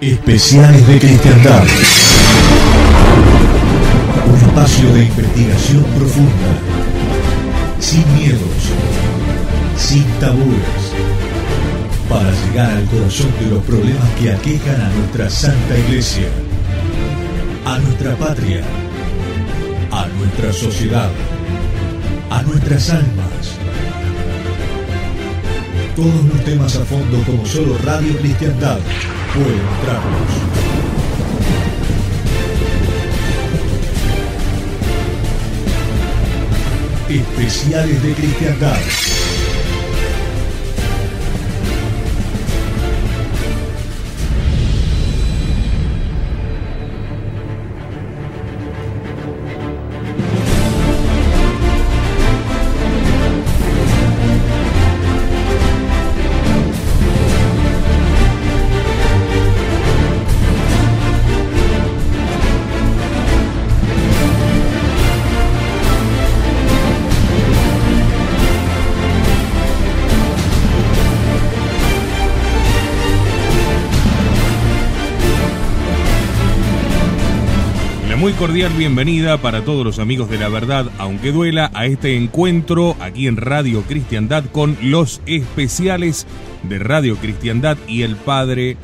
Especiales de Cristiandad. Un espacio de investigación profunda. Sin miedos. Sin tabúes. Para llegar al corazón de los problemas que aquejan a nuestra Santa Iglesia. A nuestra patria. A nuestra sociedad. A nuestras almas todos los temas a fondo como solo Radio Cristiandad puede mostrarlos. Especiales de Cristiandad. muy cordial bienvenida para todos los amigos de la verdad, aunque duela, a este encuentro aquí en Radio Cristiandad con los especiales de Radio Cristiandad y el Padre,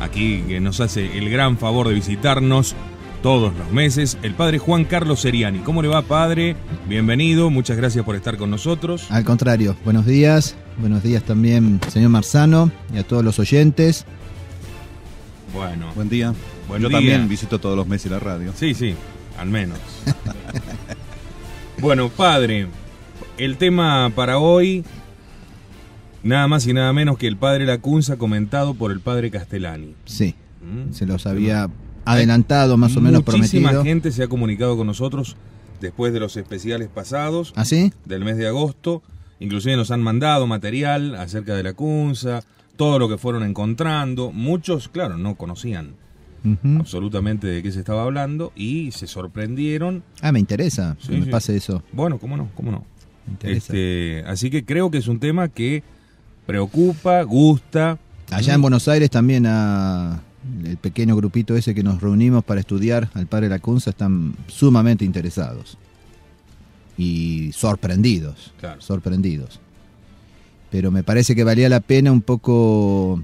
aquí que nos hace el gran favor de visitarnos todos los meses, el Padre Juan Carlos Seriani. ¿Cómo le va, Padre? Bienvenido, muchas gracias por estar con nosotros. Al contrario, buenos días, buenos días también, señor Marzano, y a todos los oyentes. Bueno. Buen día bueno Yo también visito todos los meses la radio. Sí, sí, al menos. bueno, padre, el tema para hoy, nada más y nada menos que el padre Lacunza comentado por el padre Castellani. Sí, ¿Mm? se los había adelantado, más o menos prometido. Muchísima gente se ha comunicado con nosotros después de los especiales pasados. ¿Ah, sí? Del mes de agosto. Inclusive nos han mandado material acerca de la todo lo que fueron encontrando. Muchos, claro, no conocían absolutamente de qué se estaba hablando y se sorprendieron. Ah, me interesa que me pase eso. Bueno, cómo no, cómo no. Este, así que creo que es un tema que preocupa, gusta. Allá en Buenos Aires también el pequeño grupito ese que nos reunimos para estudiar al padre Lacunza están sumamente interesados y sorprendidos, sorprendidos. Pero me parece que valía la pena un poco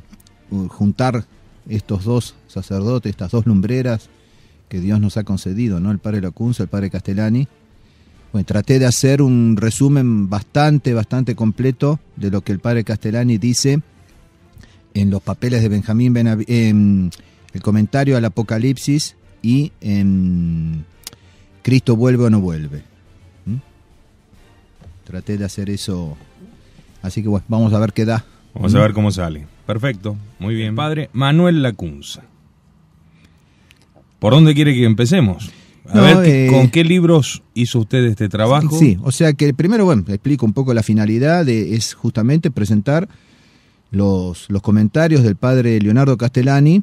uh, juntar estos dos sacerdotes, estas dos lumbreras que Dios nos ha concedido, ¿no? El padre Lacunza, el padre Castellani. Bueno, traté de hacer un resumen bastante, bastante completo de lo que el padre Castellani dice en los papeles de Benjamín Benav en el comentario al Apocalipsis y en Cristo vuelve o no vuelve. Traté de hacer eso. Así que bueno, vamos a ver qué da. Vamos a ver cómo sale. Perfecto, muy bien. Padre Manuel Lacunza. ¿Por dónde quiere que empecemos? A ver, eh, ¿con qué libros hizo usted este trabajo? Sí, o sea que primero, bueno, explico un poco la finalidad, de, es justamente presentar los, los comentarios del padre Leonardo Castellani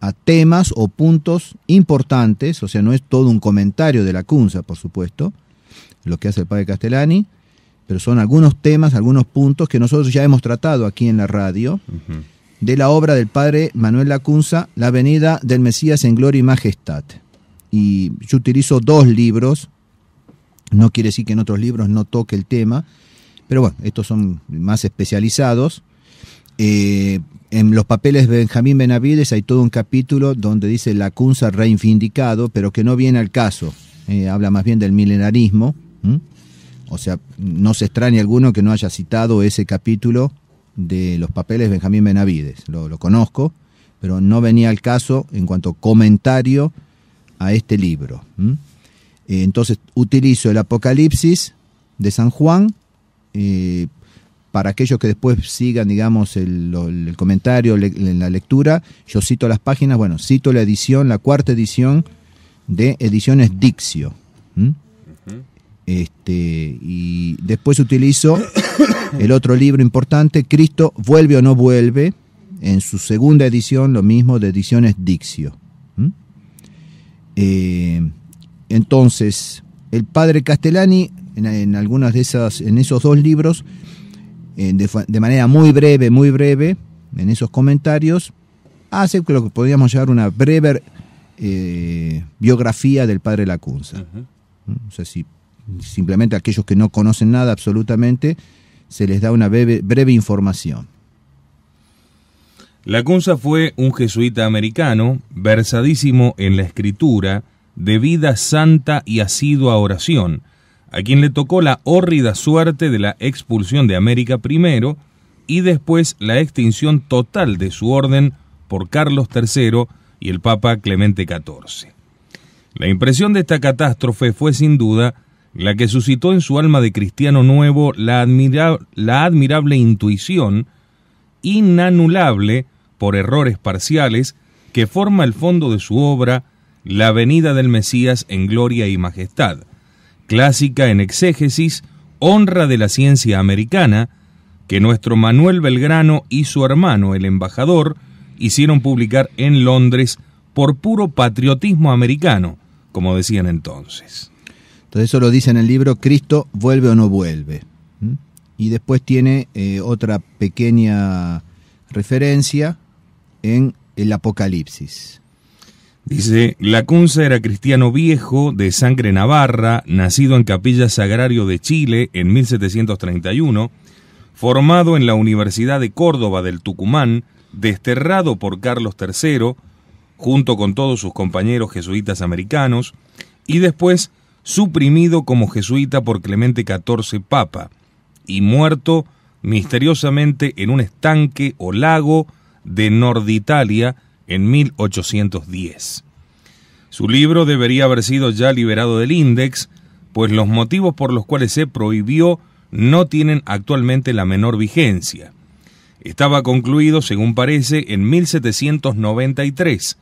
a temas o puntos importantes, o sea, no es todo un comentario de Lacunza, por supuesto, lo que hace el padre Castellani, pero son algunos temas, algunos puntos que nosotros ya hemos tratado aquí en la radio, de la obra del padre Manuel Lacunza, La venida del Mesías en gloria y majestad. Y yo utilizo dos libros, no quiere decir que en otros libros no toque el tema, pero bueno, estos son más especializados. Eh, en los papeles de Benjamín Benavides hay todo un capítulo donde dice Lacunza reivindicado, pero que no viene al caso, eh, habla más bien del milenarismo. O sea, no se extraña alguno que no haya citado ese capítulo de los papeles Benjamín Benavides. Lo, conozco, pero no venía al caso en cuanto comentario a este libro. Eh, entonces utilizo el Apocalipsis de San Juan eh, para aquellos que después sigan, digamos, el, comentario, en la lectura. Yo cito las páginas, bueno, cito la edición, la cuarta edición de Ediciones Dixio. Este, y después utilizo el otro libro importante, Cristo vuelve o no vuelve, en su segunda edición, lo mismo de ediciones Dixio. ¿Mm? Eh, entonces, el padre Castellani, en, en, algunas de esas, en esos dos libros, de, manera muy breve, muy breve, en esos comentarios, hace lo que podríamos llamar una breve eh, biografía del padre Lacunza. ¿Mm? si simplemente aquellos que no conocen nada absolutamente, se les da una breve, información. Lacunza fue un jesuita americano, versadísimo en la escritura, de vida santa y asidua oración, a quien le tocó la hórrida suerte de la expulsión de América primero y después la extinción total de su orden por Carlos III y el Papa Clemente XIV. La impresión de esta catástrofe fue sin duda la que suscitó en su alma de cristiano nuevo la, admirable intuición, inanulable por errores parciales, que forma el fondo de su obra, La venida del Mesías en gloria y majestad, clásica en exégesis, honra de la ciencia americana, que nuestro Manuel Belgrano y su hermano, el embajador, hicieron publicar en Londres por puro patriotismo americano, como decían entonces. Entonces eso lo dice en el libro Cristo vuelve o no vuelve. ¿Mm? Y después tiene eh, otra pequeña referencia en el Apocalipsis. Dice, Lacunza era cristiano viejo, de sangre navarra, nacido en Capilla Sagrario de Chile en 1731, formado en la Universidad de Córdoba del Tucumán, desterrado por Carlos III, junto con todos sus compañeros jesuitas americanos, y después suprimido como jesuita por Clemente XIV Papa y muerto misteriosamente en un estanque o lago de Norditalia en 1810. Su libro debería haber sido ya liberado del índex, pues los motivos por los cuales se prohibió no tienen actualmente la menor vigencia. Estaba concluido, según parece, en 1793,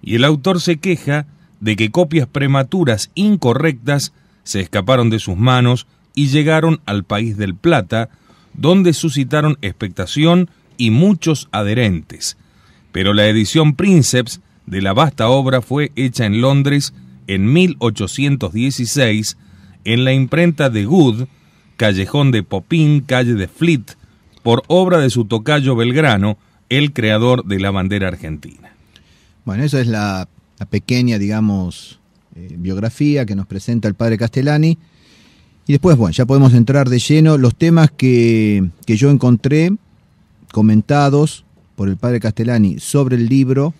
y el autor se queja de que copias prematuras incorrectas se escaparon de sus manos y llegaron al país del Plata, donde suscitaron expectación y muchos adherentes. Pero la edición Princeps de la vasta obra fue hecha en Londres en 1816 en la imprenta de Good, callejón de Popín, calle de Fleet, por obra de su tocayo Belgrano, el creador de la bandera argentina. Bueno, esa es la pequeña, digamos, eh, biografía que nos presenta el padre Castellani. Y después, bueno, ya podemos entrar de lleno los temas que, que yo encontré comentados por el padre Castellani sobre el libro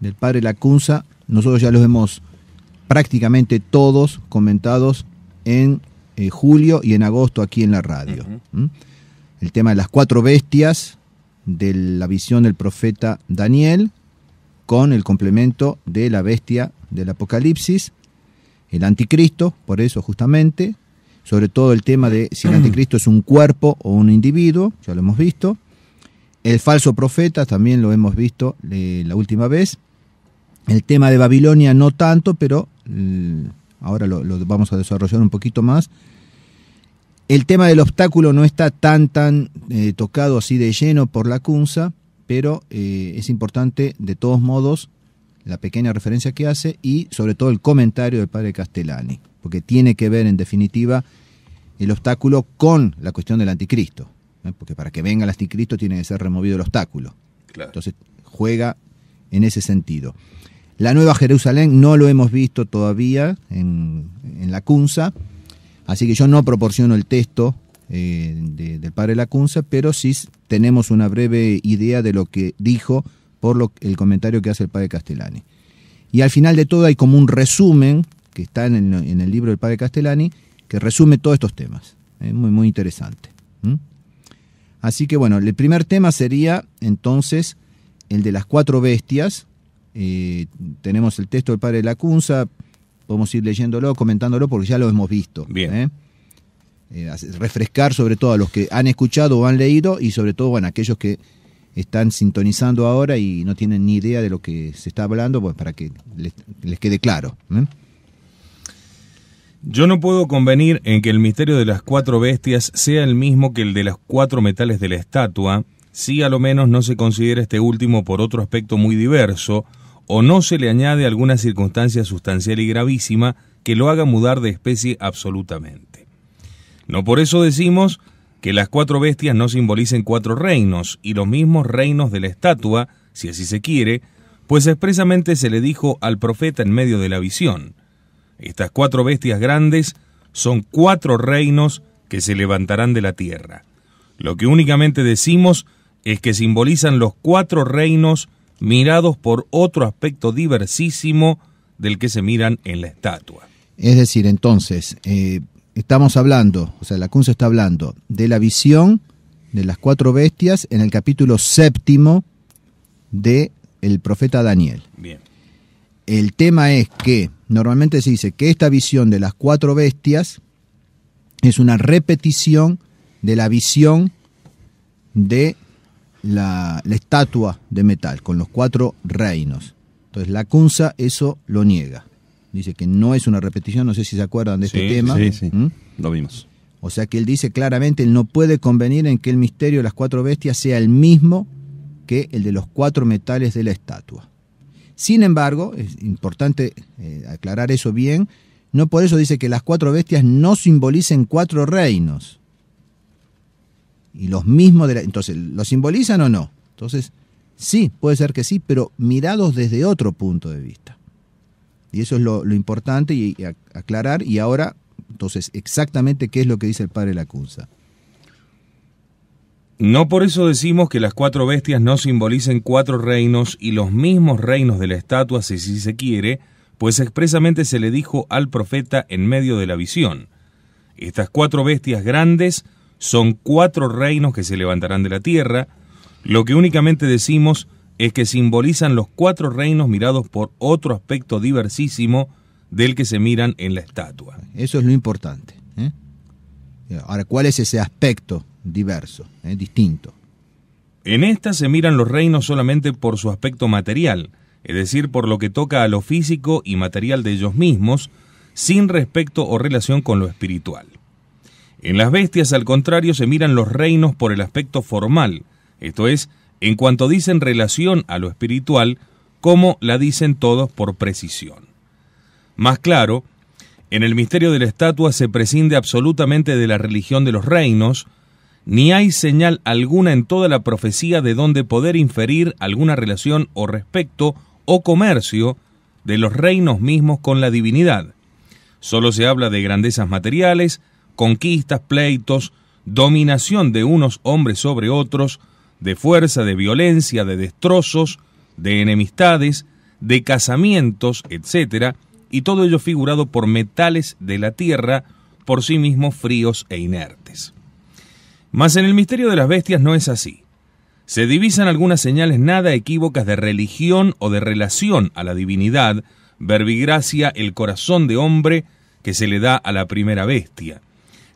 del padre Lacunza. Nosotros ya los hemos prácticamente todos comentados en eh, julio y en agosto aquí en la radio. El tema de las cuatro bestias, de la visión del profeta Daniel, con el complemento de la bestia del Apocalipsis, el anticristo, por eso justamente, sobre todo el tema de si el anticristo es un cuerpo o un individuo, ya lo hemos visto, el falso profeta también lo hemos visto eh, la última vez, el tema de Babilonia no tanto, pero mm, ahora lo, vamos a desarrollar un poquito más, el tema del obstáculo no está tan tan eh, tocado así de lleno por la cunza pero eh, es importante de todos modos la pequeña referencia que hace y sobre todo el comentario del padre Castellani, porque tiene que ver en definitiva el obstáculo con la cuestión del anticristo, ¿eh? porque para que venga el anticristo tiene que ser removido el obstáculo. Entonces juega en ese sentido. La Nueva Jerusalén no lo hemos visto todavía en, en la Cunza, así que yo no proporciono el texto eh, de, del padre Lacunza, pero sí tenemos una breve idea de lo que dijo por lo, el comentario que hace el padre Castellani. Y al final de todo hay como un resumen que está en el, libro del padre Castellani, que resume todos estos temas. Es muy, muy interesante. Así que bueno, el primer tema sería entonces el de las cuatro bestias. Eh, tenemos el texto del padre Lacunza, podemos ir leyéndolo, comentándolo, porque ya lo hemos visto. Bien. ¿eh? Eh, refrescar sobre todo a los que han escuchado o han leído y sobre todo, a aquellos que están sintonizando ahora y no tienen ni idea de lo que se está hablando, pues para que les, quede claro. Yo no puedo convenir en que el misterio de las cuatro bestias sea el mismo que el de los cuatro metales de la estatua, si a lo menos no se considera este último por otro aspecto muy diverso, o no se le añade alguna circunstancia sustancial y gravísima que lo haga mudar de especie absolutamente. No por eso decimos que las cuatro bestias no simbolicen cuatro reinos y los mismos reinos de la estatua, si así se quiere, pues expresamente se le dijo al profeta en medio de la visión. Estas cuatro bestias grandes son cuatro reinos que se levantarán de la tierra. Lo que únicamente decimos es que simbolizan los cuatro reinos mirados por otro aspecto diversísimo del que se miran en la estatua. Es decir, entonces, eh, estamos hablando, o sea, la está hablando de la visión de las cuatro bestias en el capítulo séptimo de el profeta Daniel. Bien. El tema es que normalmente se dice que esta visión de las cuatro bestias es una repetición de la visión de la, estatua de metal con los cuatro reinos. Entonces la Kunza eso lo niega dice que no es una repetición, no sé si se acuerdan de este tema. Sí, sí, ¿Mm? lo vimos. O sea que él dice claramente, él no puede convenir en que el misterio de las cuatro bestias sea el mismo que el de los cuatro metales de la estatua. Sin embargo, es importante eh, aclarar eso bien, no por eso dice que las cuatro bestias no simbolicen cuatro reinos. Y los mismos de Entonces, ¿los simbolizan o no? Entonces, sí, puede ser que sí, pero mirados desde otro punto de vista. Y eso es lo, importante y, aclarar. Y ahora, entonces, exactamente qué es lo que dice el padre Lacunza. No por eso decimos que las cuatro bestias no simbolicen cuatro reinos y los mismos reinos de la estatua, si se quiere, pues expresamente se le dijo al profeta en medio de la visión. Estas cuatro bestias grandes son cuatro reinos que se levantarán de la tierra. Lo que únicamente decimos es que simbolizan los cuatro reinos mirados por otro aspecto diversísimo del que se miran en la estatua. Eso es lo importante. ¿eh? Ahora, ¿cuál es ese aspecto diverso, ¿eh? distinto? En esta se miran los reinos solamente por su aspecto material, es decir, por lo que toca a lo físico y material de ellos mismos, sin respecto o relación con lo espiritual. En las bestias, al contrario, se miran los reinos por el aspecto formal, esto es, en cuanto dicen relación a lo espiritual, como la dicen todos por precisión. Más claro, en el misterio de la estatua se prescinde absolutamente de la religión de los reinos, ni hay señal alguna en toda la profecía de donde poder inferir alguna relación o respecto o comercio de los reinos mismos con la divinidad. Solo se habla de grandezas materiales, conquistas, pleitos, dominación de unos hombres sobre otros, de fuerza, de violencia, de destrozos, de enemistades, de casamientos, etc., y todo ello figurado por metales de la tierra, por sí mismos fríos e inertes. Mas en el misterio de las bestias no es así. Se divisan algunas señales nada equívocas de religión o de relación a la divinidad, verbigracia el corazón de hombre que se le da a la primera bestia,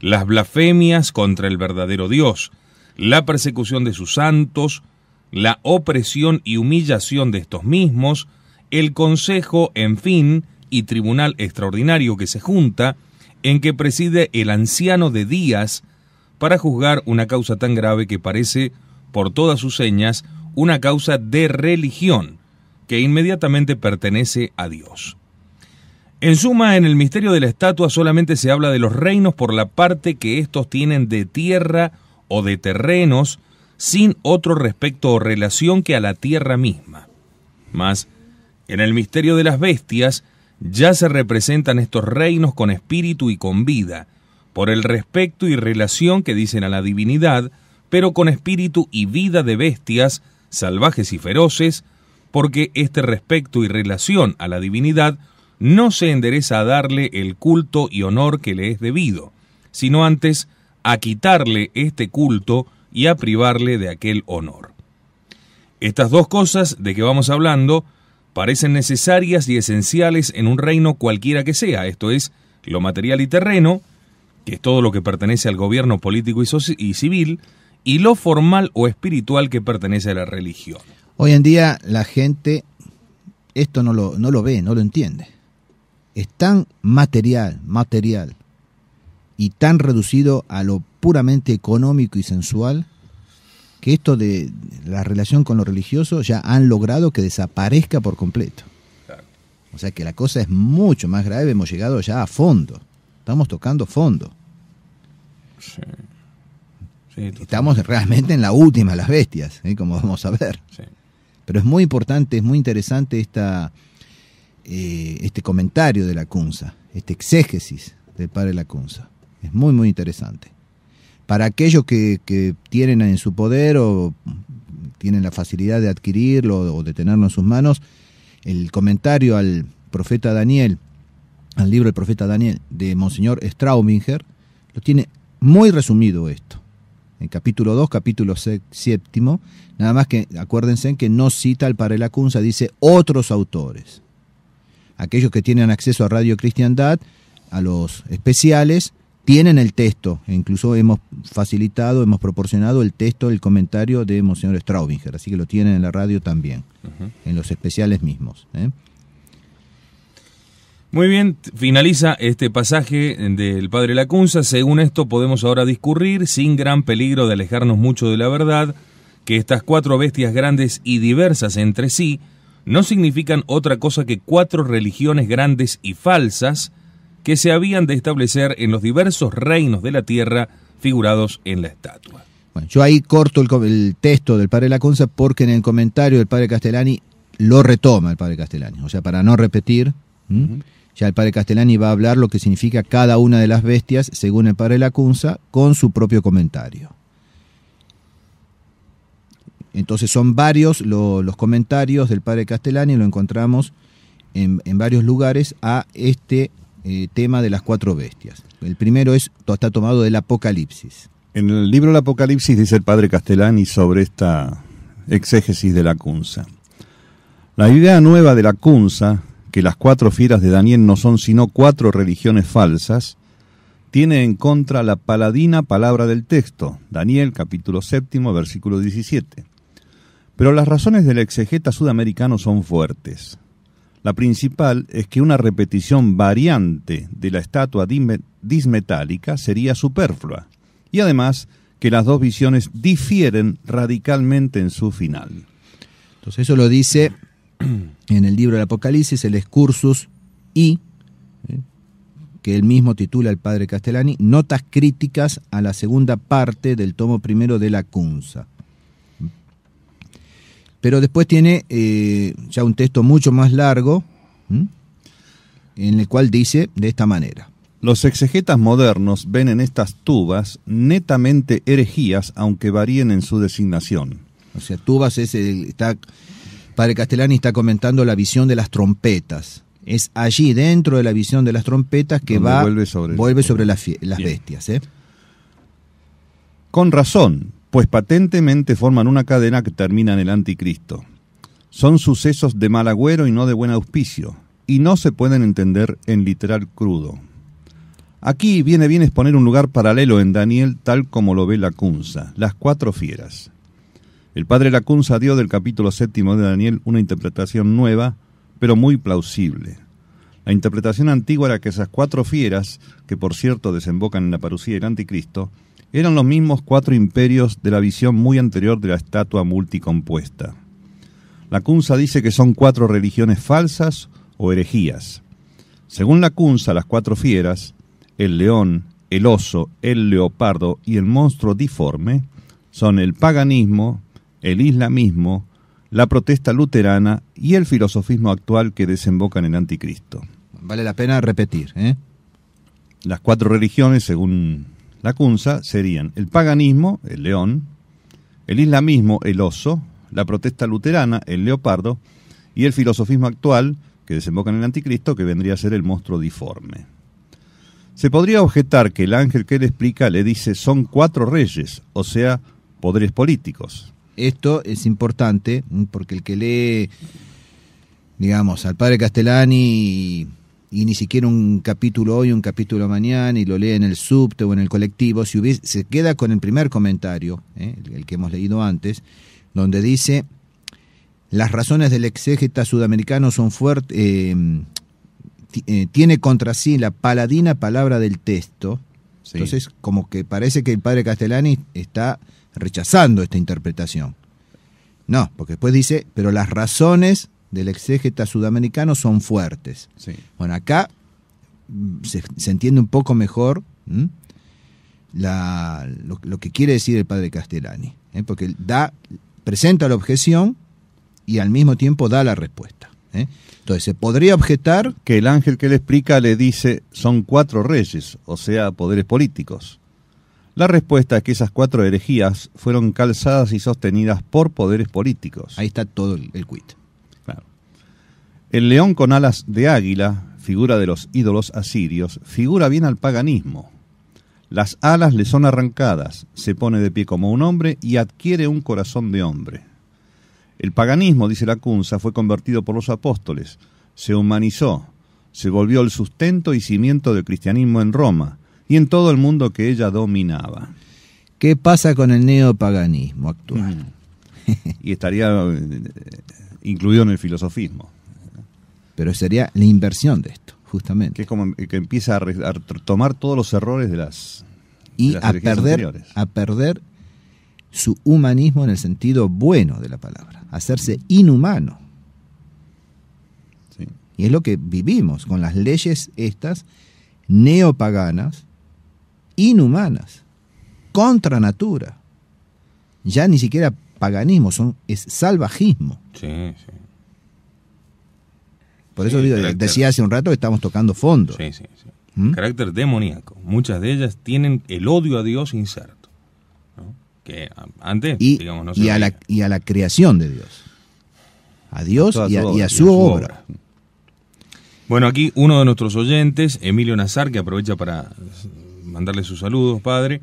las blasfemias contra el verdadero Dios, la persecución de sus santos, la opresión y humillación de estos mismos, el consejo, en fin, y tribunal extraordinario que se junta, en que preside el anciano de Días, para juzgar una causa tan grave que parece, por todas sus señas, una causa de religión, que inmediatamente pertenece a Dios. En suma, en el misterio de la estatua solamente se habla de los reinos por la parte que éstos tienen de tierra o de terrenos sin otro respecto o relación que a la tierra misma. Mas, en el misterio de las bestias, ya se representan estos reinos con espíritu y con vida, por el respecto y relación que dicen a la divinidad, pero con espíritu y vida de bestias, salvajes y feroces, porque este respecto y relación a la divinidad no se endereza a darle el culto y honor que le es debido, sino antes a quitarle este culto y a privarle de aquel honor. Estas dos cosas de que vamos hablando parecen necesarias y esenciales en un reino cualquiera que sea, esto es, lo material y terreno, que es todo lo que pertenece al gobierno político y, civil, y lo formal o espiritual que pertenece a la religión. Hoy en día la gente esto no lo, no lo ve, no lo entiende. Es tan material, material, y tan reducido a lo puramente económico y sensual, que esto de la relación con lo religioso ya han logrado que desaparezca por completo. O sea que la cosa es mucho más grave, hemos llegado ya a fondo, estamos tocando fondo. estamos realmente en la última, las bestias, ¿eh? como vamos a ver. Pero es muy importante, es muy interesante esta, eh, este comentario de la Cunza, este exégesis del padre la Kunza muy, muy interesante. Para aquellos que, tienen en su poder o tienen la facilidad de adquirirlo o de tenerlo en sus manos, el comentario al profeta Daniel, al libro del profeta Daniel de Monseñor Straubinger, lo tiene muy resumido esto. En capítulo 2, capítulo 7, nada más que acuérdense que no cita al Parelacunza, dice otros autores. Aquellos que tienen acceso a Radio Cristiandad, a los especiales, tienen el texto, incluso hemos facilitado, hemos proporcionado el texto, el comentario de Monseñor Straubinger, así que lo tienen en la radio también, en los especiales mismos. ¿eh? Muy bien, finaliza este pasaje del Padre Lacunza. Según esto, podemos ahora discurrir, sin gran peligro de alejarnos mucho de la verdad, que estas cuatro bestias grandes y diversas entre sí no significan otra cosa que cuatro religiones grandes y falsas, que se habían de establecer en los diversos reinos de la tierra figurados en la estatua. Bueno, yo ahí corto el, texto del padre Lacunza porque en el comentario del padre Castellani lo retoma el padre Castellani. O sea, para no repetir, ya el padre Castellani va a hablar lo que significa cada una de las bestias, según el padre Lacunza, con su propio comentario. Entonces son varios los comentarios del padre Castellani, lo encontramos en, en varios lugares a este eh, tema de las cuatro bestias. El primero es, está tomado del Apocalipsis. En el libro del Apocalipsis dice el padre Castellani sobre esta exégesis de la Cunza. La idea nueva de la Cunza, que las cuatro fieras de Daniel no son sino cuatro religiones falsas, tiene en contra la paladina palabra del texto, Daniel capítulo séptimo, versículo 17. Pero las razones del exegeta sudamericano son fuertes. La principal es que una repetición variante de la estatua dismetálica sería superflua, y además que las dos visiones difieren radicalmente en su final. Entonces eso lo dice en el libro del Apocalipsis, el excursus y, eh, que él mismo titula el padre Castellani, Notas críticas a la segunda parte del tomo primero de la Cunza. Pero después tiene eh, ya un texto mucho más largo, en el cual dice de esta manera. Los exegetas modernos ven en estas tubas netamente herejías, aunque varíen en su designación. O sea, tubas es el, está, Padre Castellani está comentando la visión de las trompetas. Es allí, dentro de la visión de las trompetas, que va, vuelve sobre, las, las bestias. ¿eh? Con razón, pues patentemente forman una cadena que termina en el anticristo. Son sucesos de mal agüero y no de buen auspicio, y no se pueden entender en literal crudo. Aquí viene bien exponer un lugar paralelo en Daniel tal como lo ve Lacunza, las cuatro fieras. El padre Lacunza dio del capítulo séptimo de Daniel una interpretación nueva, pero muy plausible. La interpretación antigua era que esas cuatro fieras, que por cierto desembocan en la parucía del anticristo, eran los mismos cuatro imperios de la visión muy anterior de la estatua multicompuesta. La Kunza dice que son cuatro religiones falsas o herejías. Según la Kunza, las cuatro fieras, el león, el oso, el leopardo y el monstruo diforme, son el paganismo, el islamismo, la protesta luterana y el filosofismo actual que desembocan en el anticristo. Vale la pena repetir. ¿eh? Las cuatro religiones, según la Cunza serían el paganismo, el león, el islamismo, el oso, la protesta luterana, el leopardo, y el filosofismo actual, que desemboca en el anticristo, que vendría a ser el monstruo diforme. Se podría objetar que el ángel que le explica le dice son cuatro reyes, o sea, poderes políticos. Esto es importante porque el que lee, digamos, al padre Castellani y ni siquiera un capítulo hoy, un capítulo mañana, y lo lee en el subte o en el colectivo, si hubiese, se queda con el primer comentario, ¿eh? el, que hemos leído antes, donde dice, las razones del exégeta sudamericano son fuertes, eh, eh, tiene contra sí la paladina palabra del texto, entonces como que parece que el padre Castellani está rechazando esta interpretación. No, porque después dice, pero las razones del exégeta sudamericano son fuertes. Bueno, acá mm, se, entiende un poco mejor lo, que quiere decir el padre Castellani, ¿eh? porque da, presenta la objeción y al mismo tiempo da la respuesta. ¿eh? Entonces, se podría objetar... Que el ángel que le explica le dice, son cuatro reyes, o sea, poderes políticos. La respuesta es que esas cuatro herejías fueron calzadas y sostenidas por poderes políticos. Ahí está todo el, el el león con alas de águila, figura de los ídolos asirios, figura bien al paganismo. Las alas le son arrancadas, se pone de pie como un hombre y adquiere un corazón de hombre. El paganismo, dice la Kunza, fue convertido por los apóstoles, se humanizó, se volvió el sustento y cimiento del cristianismo en Roma y en todo el mundo que ella dominaba. ¿Qué pasa con el neopaganismo actual? Mm. y estaría eh, incluido en el filosofismo pero sería la inversión de esto, justamente. Que es como que empieza a, tomar todos los errores de las... Y a, perder, a perder su humanismo en el sentido bueno de la palabra, hacerse inhumano. Y es lo que vivimos con las leyes estas neopaganas, inhumanas, contra natura. Ya ni siquiera paganismo, son, es salvajismo. Sí, sí. Por eso decía hace un rato que estamos tocando fondo. Sí, sí, sí. ¿Mm? Carácter demoníaco. Muchas de ellas tienen el odio a Dios inserto. ¿no? Que antes, y, a la, creación de Dios. A Dios y, a, su, obra. Bueno, aquí uno de nuestros oyentes, Emilio Nazar, que aprovecha para mandarle sus saludos, padre,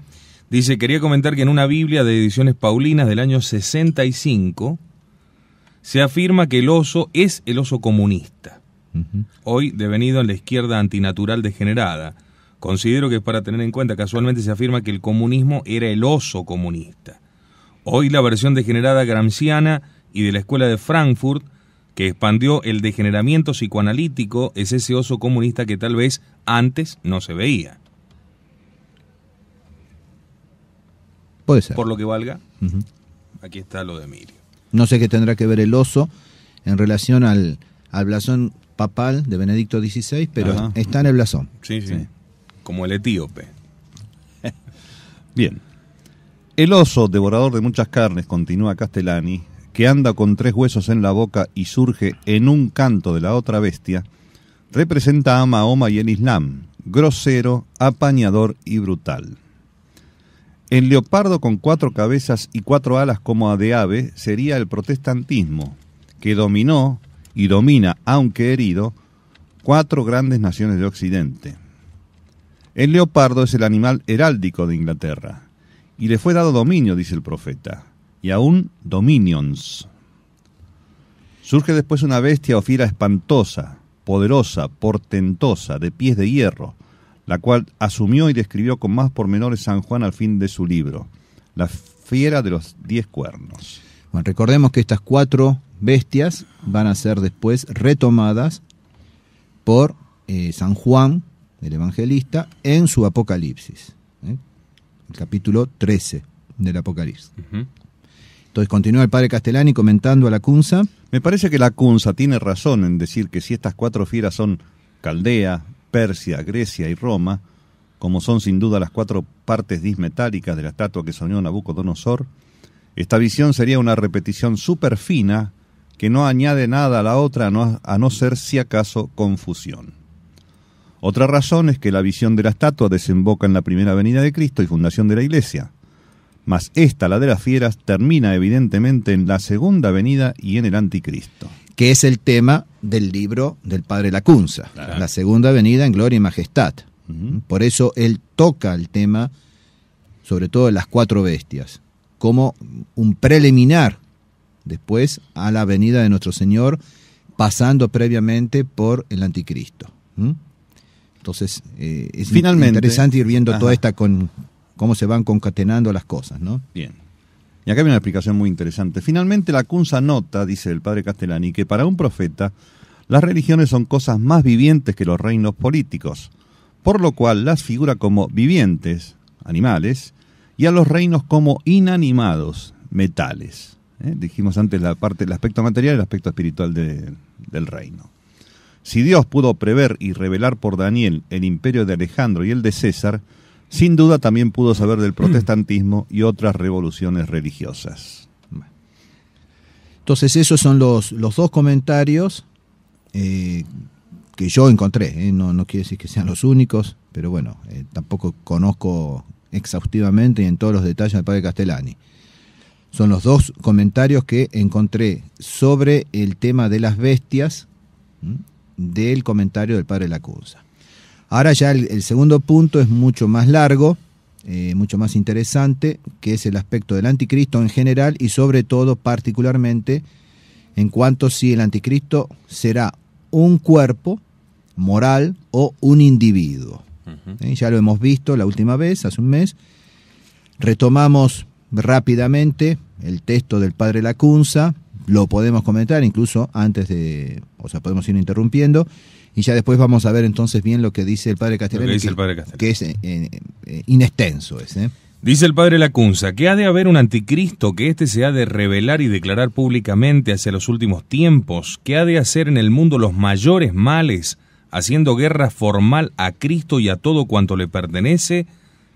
dice, quería comentar que en una Biblia de ediciones Paulinas del año 65 se afirma que el oso es el oso comunista hoy devenido en la izquierda antinatural degenerada. Considero que es para tener en cuenta, casualmente se afirma que el comunismo era el oso comunista. Hoy la versión degenerada gramsciana y de la escuela de Frankfurt, que expandió el degeneramiento psicoanalítico, es ese oso comunista que tal vez antes no se veía. Puede ser. Por lo que valga, aquí está lo de Emilio. No sé qué tendrá que ver el oso en relación al, al blasón papal de Benedicto XVI, pero está en el blasón. Sí, sí, Como el etíope. Bien. El oso, devorador de muchas carnes, continúa Castellani, que anda con tres huesos en la boca y surge en un canto de la otra bestia, representa a Mahoma y el Islam, grosero, apañador y brutal. El leopardo con cuatro cabezas y cuatro alas como de ave sería el protestantismo, que dominó y domina, aunque herido, cuatro grandes naciones de Occidente. El leopardo es el animal heráldico de Inglaterra, y le fue dado dominio, dice el profeta, y aún dominions. Surge después una bestia o fiera espantosa, poderosa, portentosa, de pies de hierro, la cual asumió y describió con más pormenores San Juan al fin de su libro, la fiera de los diez cuernos. Bueno, recordemos que estas cuatro bestias van a ser después retomadas por eh, San Juan, el evangelista, en su Apocalipsis, ¿eh? el capítulo 13 del Apocalipsis. Entonces continúa el padre Castellani comentando a la Cunza. Me parece que la Cunza tiene razón en decir que si estas cuatro fieras son Caldea, Persia, Grecia y Roma, como son sin duda las cuatro partes dismetálicas de la estatua que soñó Nabucodonosor, esta visión sería una repetición fina que no añade nada a la otra a no ser si acaso confusión. Otra razón es que la visión de la estatua desemboca en la primera venida de Cristo y fundación de la iglesia, mas esta, la de las fieras, termina evidentemente en la segunda venida y en el anticristo. Que es el tema del libro del padre Lacunza, la segunda venida en gloria y majestad. ¿Mm? Por eso él toca el tema, sobre todo de las cuatro bestias, como un preliminar después a la venida de nuestro Señor, pasando previamente por el anticristo. Entonces, eh, es Finalmente, interesante ir viendo toda esta con cómo se van concatenando las cosas, ¿no? Bien. Y acá hay una explicación muy interesante. Finalmente, la Cunza nota, dice el padre Castellani, que para un profeta las religiones son cosas más vivientes que los reinos políticos, por lo cual las figura como vivientes, animales, y a los reinos como inanimados, metales. ¿eh? Dijimos antes la parte, el aspecto material y el aspecto espiritual del reino. Si Dios pudo prever y revelar por Daniel el imperio de Alejandro y el de César, sin duda también pudo saber del protestantismo y otras revoluciones religiosas. Entonces esos son los, los dos comentarios eh, que yo encontré. ¿eh? No, no quiere decir que sean los únicos, pero bueno, tampoco conozco exhaustivamente y en todos los detalles al padre Castellani. Son los dos comentarios que encontré sobre el tema de las bestias del comentario del padre Lacunza. Ahora ya el, segundo punto es mucho más largo, eh, mucho más interesante, que es el aspecto del anticristo en general y sobre todo particularmente en cuanto si el anticristo será un cuerpo moral o un individuo. ¿Eh? Ya lo hemos visto la última vez, hace un mes. Retomamos rápidamente el texto del padre Lacunza, lo podemos comentar incluso antes de, o sea, podemos ir interrumpiendo, y ya después vamos a ver entonces bien lo que dice el padre Castellano, que, es eh, eh, eh, inextenso. Dice el padre Lacunza que ha de haber un anticristo, que éste se ha de revelar y declarar públicamente hacia los últimos tiempos, que ha de hacer en el mundo los mayores males, haciendo guerra formal a Cristo y a todo cuanto le pertenece.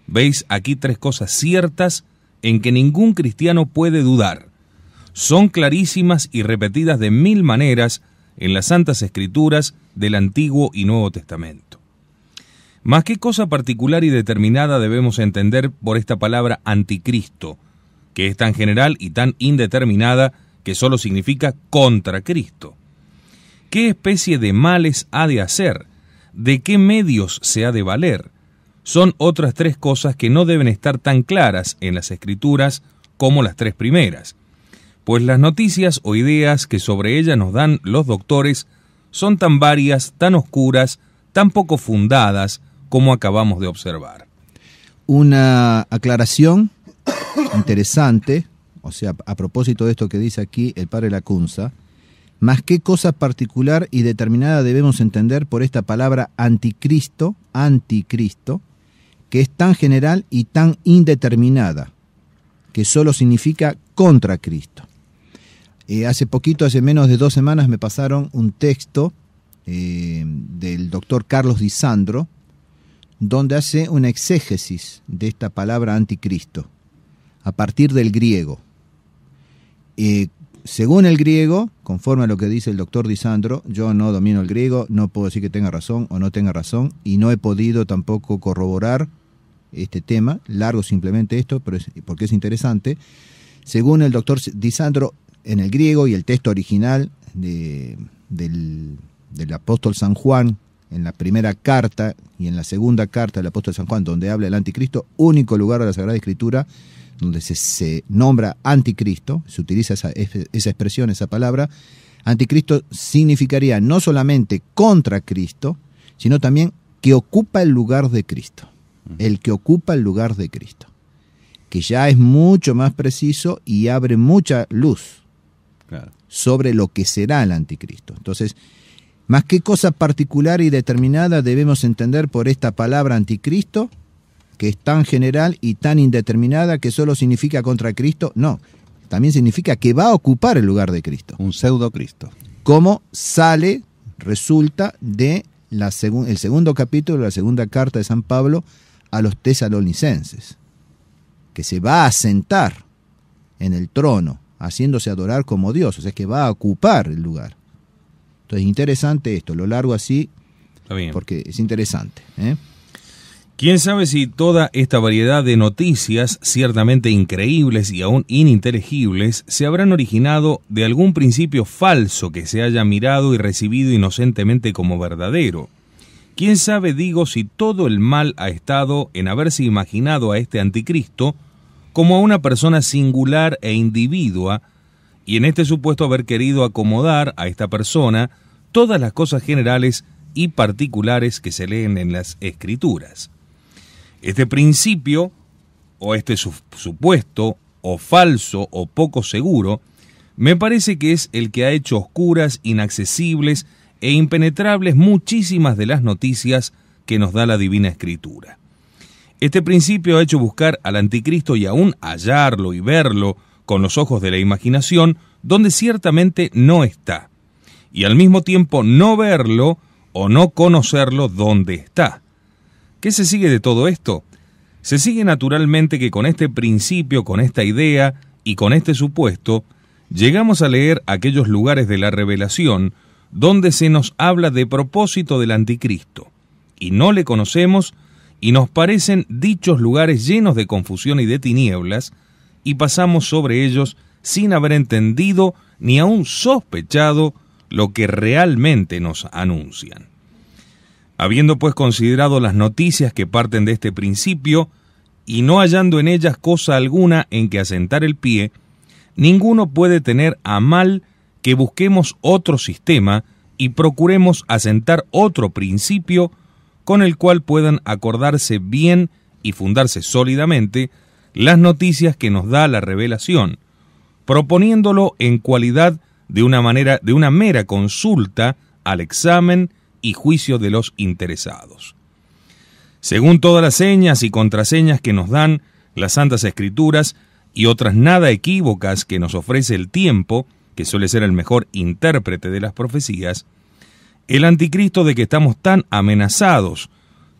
Veis aquí tres cosas ciertas en que ningún cristiano puede dudar. Son clarísimas y repetidas de mil maneras en las Santas Escrituras del Antiguo y Nuevo Testamento. ¿Mas qué cosa particular y determinada debemos entender por esta palabra anticristo, que es tan general y tan indeterminada que solo significa contra Cristo. ¿Qué especie de males ha de hacer? ¿De qué medios se ha de valer? son otras tres cosas que no deben estar tan claras en las escrituras como las tres primeras, pues las noticias o ideas que sobre ellas nos dan los doctores son tan varias, tan oscuras, tan poco fundadas como acabamos de observar. Una aclaración interesante, o sea, a propósito de esto que dice aquí el padre Lacunza, más qué cosa particular y determinada debemos entender por esta palabra anticristo, anticristo, que es tan general y tan indeterminada, que solo significa contra Cristo. Eh, hace poquito, hace menos de dos semanas, me pasaron un texto eh, del doctor Carlos Di Sandro, donde hace una exégesis de esta palabra anticristo, a partir del griego. Eh, según el griego, conforme a lo que dice el doctor Disandro, yo no domino el griego, no puedo decir que tenga razón o no tenga razón, y no he podido tampoco corroborar este tema, largo simplemente esto, pero porque es interesante. Según el doctor Disandro, en el griego y el texto original del, del apóstol San Juan, en la primera carta y en la segunda carta del apóstol San Juan, donde habla el anticristo, único lugar de la Sagrada Escritura, donde se, nombra anticristo, se utiliza esa, expresión, esa palabra, anticristo significaría no solamente contra Cristo, sino también que ocupa el lugar de Cristo, el que ocupa el lugar de Cristo, que ya es mucho más preciso y abre mucha luz sobre lo que será el anticristo. Entonces, más qué cosa particular y determinada debemos entender por esta palabra anticristo, que es tan general y tan indeterminada que solo significa contra Cristo. No, también significa que va a ocupar el lugar de Cristo. Un pseudo Cristo. Como sale, resulta de la el segundo capítulo de la segunda carta de San Pablo a los tesalonicenses, que se va a sentar en el trono, haciéndose adorar como Dios, o sea que va a ocupar el lugar. Entonces, interesante esto, lo largo así, porque es interesante. ¿eh? Quién sabe si toda esta variedad de noticias, ciertamente increíbles y aún ininteligibles, se habrán originado de algún principio falso que se haya mirado y recibido inocentemente como verdadero. Quién sabe, digo, si todo el mal ha estado en haberse imaginado a este anticristo como a una persona singular e individua, y en este supuesto haber querido acomodar a esta persona todas las cosas generales y particulares que se leen en las escrituras. Este principio, o este supuesto, o falso, o poco seguro, me parece que es el que ha hecho oscuras, inaccesibles e impenetrables muchísimas de las noticias que nos da la Divina Escritura. Este principio ha hecho buscar al anticristo y aún hallarlo y verlo con los ojos de la imaginación, donde ciertamente no está, y al mismo tiempo no verlo o no conocerlo donde está. ¿Qué se sigue de todo esto? Se sigue naturalmente que con este principio, con esta idea y con este supuesto, llegamos a leer aquellos lugares de la revelación donde se nos habla de propósito del anticristo, y no le conocemos y nos parecen dichos lugares llenos de confusión y de tinieblas, y pasamos sobre ellos sin haber entendido ni aún sospechado lo que realmente nos anuncian. Habiendo pues considerado las noticias que parten de este principio, y no hallando en ellas cosa alguna en que asentar el pie, ninguno puede tener a mal que busquemos otro sistema y procuremos asentar otro principio con el cual puedan acordarse bien y fundarse sólidamente las noticias que nos da la revelación, proponiéndolo en cualidad de una manera de una mera consulta al examen y juicio de los interesados. Según todas las señas y contraseñas que nos dan las Santas Escrituras y otras nada equívocas que nos ofrece el tiempo, que suele ser el mejor intérprete de las profecías, el anticristo de que estamos tan amenazados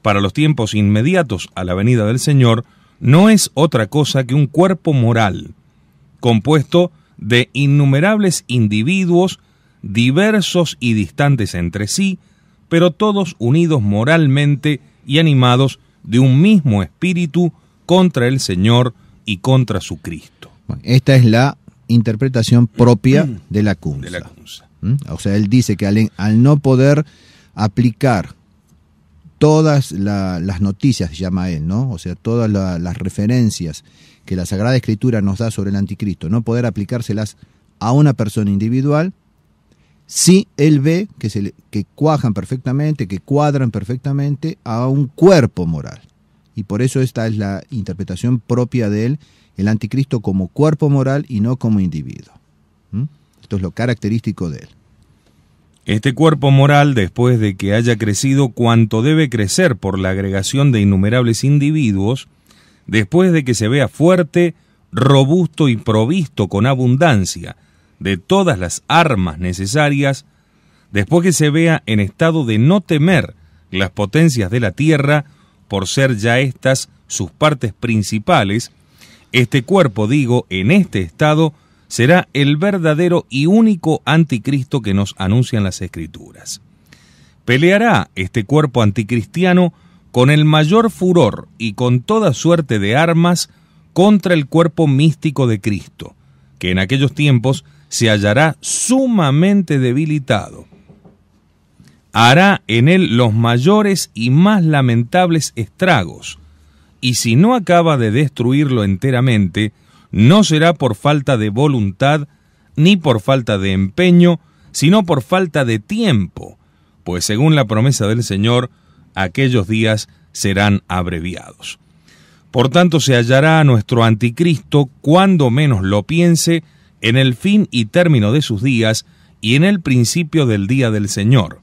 para los tiempos inmediatos a la venida del Señor no es otra cosa que un cuerpo moral, compuesto de innumerables individuos diversos y distantes entre sí, pero todos unidos moralmente y animados de un mismo espíritu contra el Señor y contra su Cristo. Esta es la interpretación propia mm. de la CUNSA. ¿Mm? O sea, él dice que al, no poder aplicar todas las noticias, llama él, ¿no? O sea, todas las referencias que la Sagrada Escritura nos da sobre el anticristo, no poder aplicárselas a una persona individual, si él ve que, que cuajan perfectamente, que cuadran perfectamente a un cuerpo moral. Y por eso esta es la interpretación propia de él, el anticristo como cuerpo moral y no como individuo. Esto es lo característico de él. Este cuerpo moral, después de que haya crecido cuanto debe crecer por la agregación de innumerables individuos, después de que se vea fuerte, robusto y provisto con abundancia, de todas las armas necesarias después que se vea en estado de no temer las potencias de la tierra por ser ya estas sus partes principales, este cuerpo, digo, en este estado, será el verdadero y único anticristo que nos anuncian las escrituras. Peleará este cuerpo anticristiano con el mayor furor y con toda suerte de armas contra el cuerpo místico de Cristo, que en aquellos tiempos se hallará sumamente debilitado. Hará en él los mayores y más lamentables estragos, y si no acaba de destruirlo enteramente, no será por falta de voluntad ni por falta de empeño, sino por falta de tiempo, pues según la promesa del Señor, aquellos días serán abreviados. Por tanto, se hallará nuestro anticristo cuando menos lo piense, en el fin y término de sus días y en el principio del día del Señor.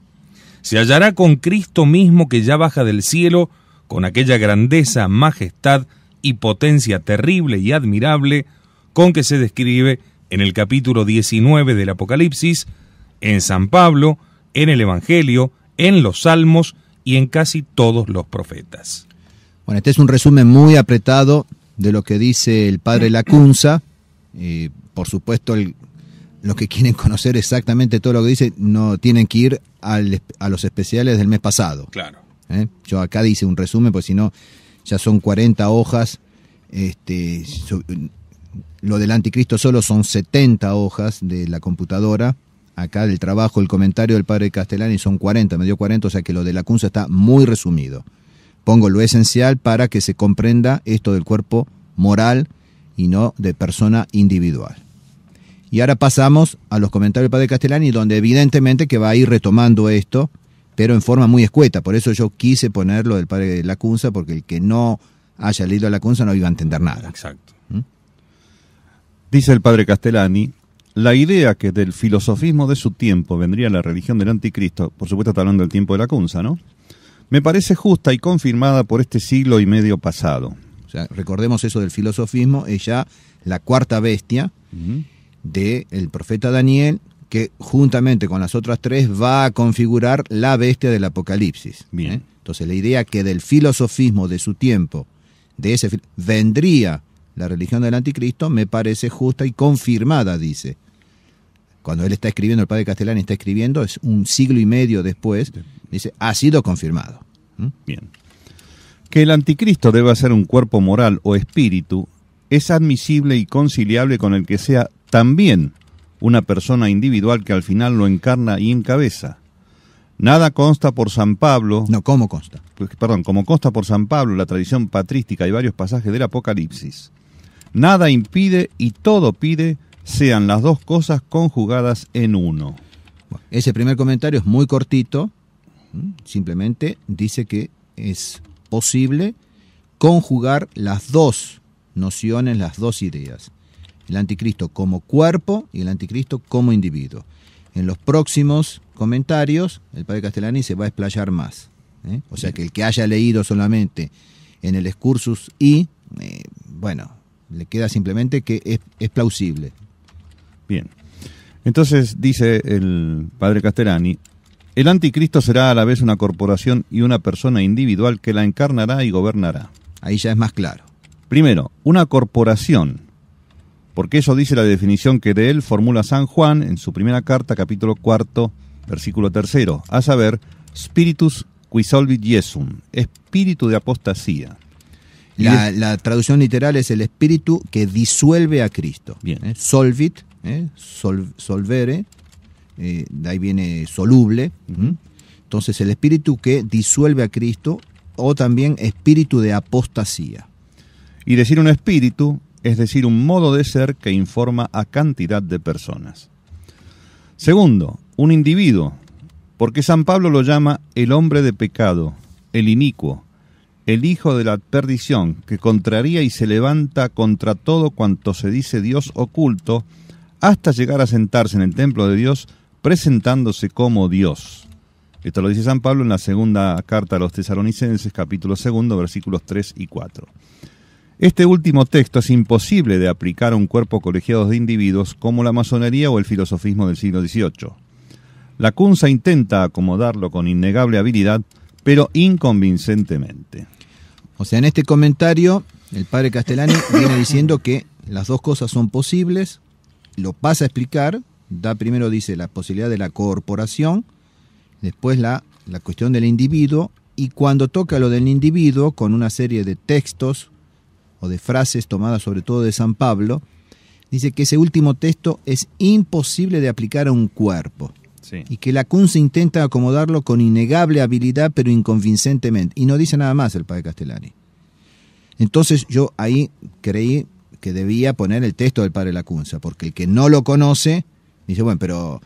Se hallará con Cristo mismo que ya baja del cielo, con aquella grandeza, majestad y potencia terrible y admirable con que se describe en el capítulo 19 del Apocalipsis, en San Pablo, en el Evangelio, en los Salmos y en casi todos los profetas. Bueno, este es un resumen muy apretado de lo que dice el padre Lacunza. Eh, por supuesto, los que quieren conocer exactamente todo lo que dice, no tienen que ir a los especiales del mes pasado. Claro. ¿Eh? Yo acá dice un resumen, pues si no, ya son 40 hojas. Este, lo del anticristo solo son 70 hojas de la computadora. Acá del trabajo, el comentario del padre Castellani son 40, me dio 40, o sea que lo de la CUNSA está muy resumido. Pongo lo esencial para que se comprenda esto del cuerpo moral y no de persona individual. Y ahora pasamos a los comentarios del padre Castellani, donde evidentemente que va a ir retomando esto, pero en forma muy escueta. Por eso yo quise ponerlo del padre de Lacunza, porque el que no haya leído a Lacunza no iba a entender nada. Exacto. Dice el padre Castellani, la idea que del filosofismo de su tiempo vendría la religión del anticristo, por supuesto está hablando del tiempo de la ¿no? Me parece justa y confirmada por este siglo y medio pasado. O sea, recordemos eso del filosofismo, es ya la cuarta bestia, del profeta Daniel, que juntamente con las otras tres va a configurar la bestia del Apocalipsis. ¿eh? Bien. Entonces la idea que del filosofismo de su tiempo, de ese vendría la religión del anticristo, me parece justa y confirmada, dice. Cuando él está escribiendo, el padre Castellani está escribiendo, es un siglo y medio después, dice, ha sido confirmado. Bien. Que el anticristo deba ser un cuerpo moral o espíritu es admisible y conciliable con el que sea también una persona individual que al final lo encarna y encabeza. Nada consta por San Pablo. No, ¿cómo consta? Pues, perdón, como consta por San Pablo la tradición patrística y varios pasajes del Apocalipsis. Nada impide y todo pide sean las dos cosas conjugadas en uno. ese primer comentario es muy cortito. Mm, simplemente dice que es posible conjugar las dos nociones, las dos ideas el anticristo como cuerpo y el anticristo como individuo. En los próximos comentarios, el padre Castellani se va a explayar más. ¿eh? O sea que el que haya leído solamente en el excursus y, eh, bueno, le queda simplemente que es plausible. Bien. Entonces dice el padre Castellani, el anticristo será a la vez una corporación y una persona individual que la encarnará y gobernará. Ahí ya es más claro. Primero, una corporación porque eso dice la definición que de él formula San Juan en su primera carta, capítulo cuarto, versículo tercero, a saber, spiritus solvit jesum, espíritu de apostasía. La, traducción literal es el espíritu que disuelve a Cristo. Bien. ¿eh? Solvit, ¿eh? solvere, eh, de ahí viene soluble. Entonces, el espíritu que disuelve a Cristo o también espíritu de apostasía. Y decir un espíritu es decir, un modo de ser que informa a cantidad de personas. Segundo, un individuo, porque San Pablo lo llama el hombre de pecado, el inicuo, el hijo de la perdición, que contraría y se levanta contra todo cuanto se dice Dios oculto, hasta llegar a sentarse en el templo de Dios presentándose como Dios. Esto lo dice San Pablo en la segunda carta a los tesaronicenses, capítulo segundo, versículos 3 y 4. Este último texto es imposible de aplicar a un cuerpo colegiado de individuos como la masonería o el filosofismo del siglo XVIII. La Kunza intenta acomodarlo con innegable habilidad, pero inconvincentemente. O sea, en este comentario, el padre Castellani viene diciendo que las dos cosas son posibles, lo pasa a explicar, da primero dice la posibilidad de la corporación, después la, la cuestión del individuo, y cuando toca lo del individuo con una serie de textos de frases tomadas sobre todo de San Pablo, dice que ese último texto es imposible de aplicar a un cuerpo. Y que la cunza intenta acomodarlo con innegable habilidad, pero inconvincentemente. Y no dice nada más el padre Castellani. Entonces yo ahí creí que debía poner el texto del padre Lacunza, porque el que no lo conoce dice, bueno, pero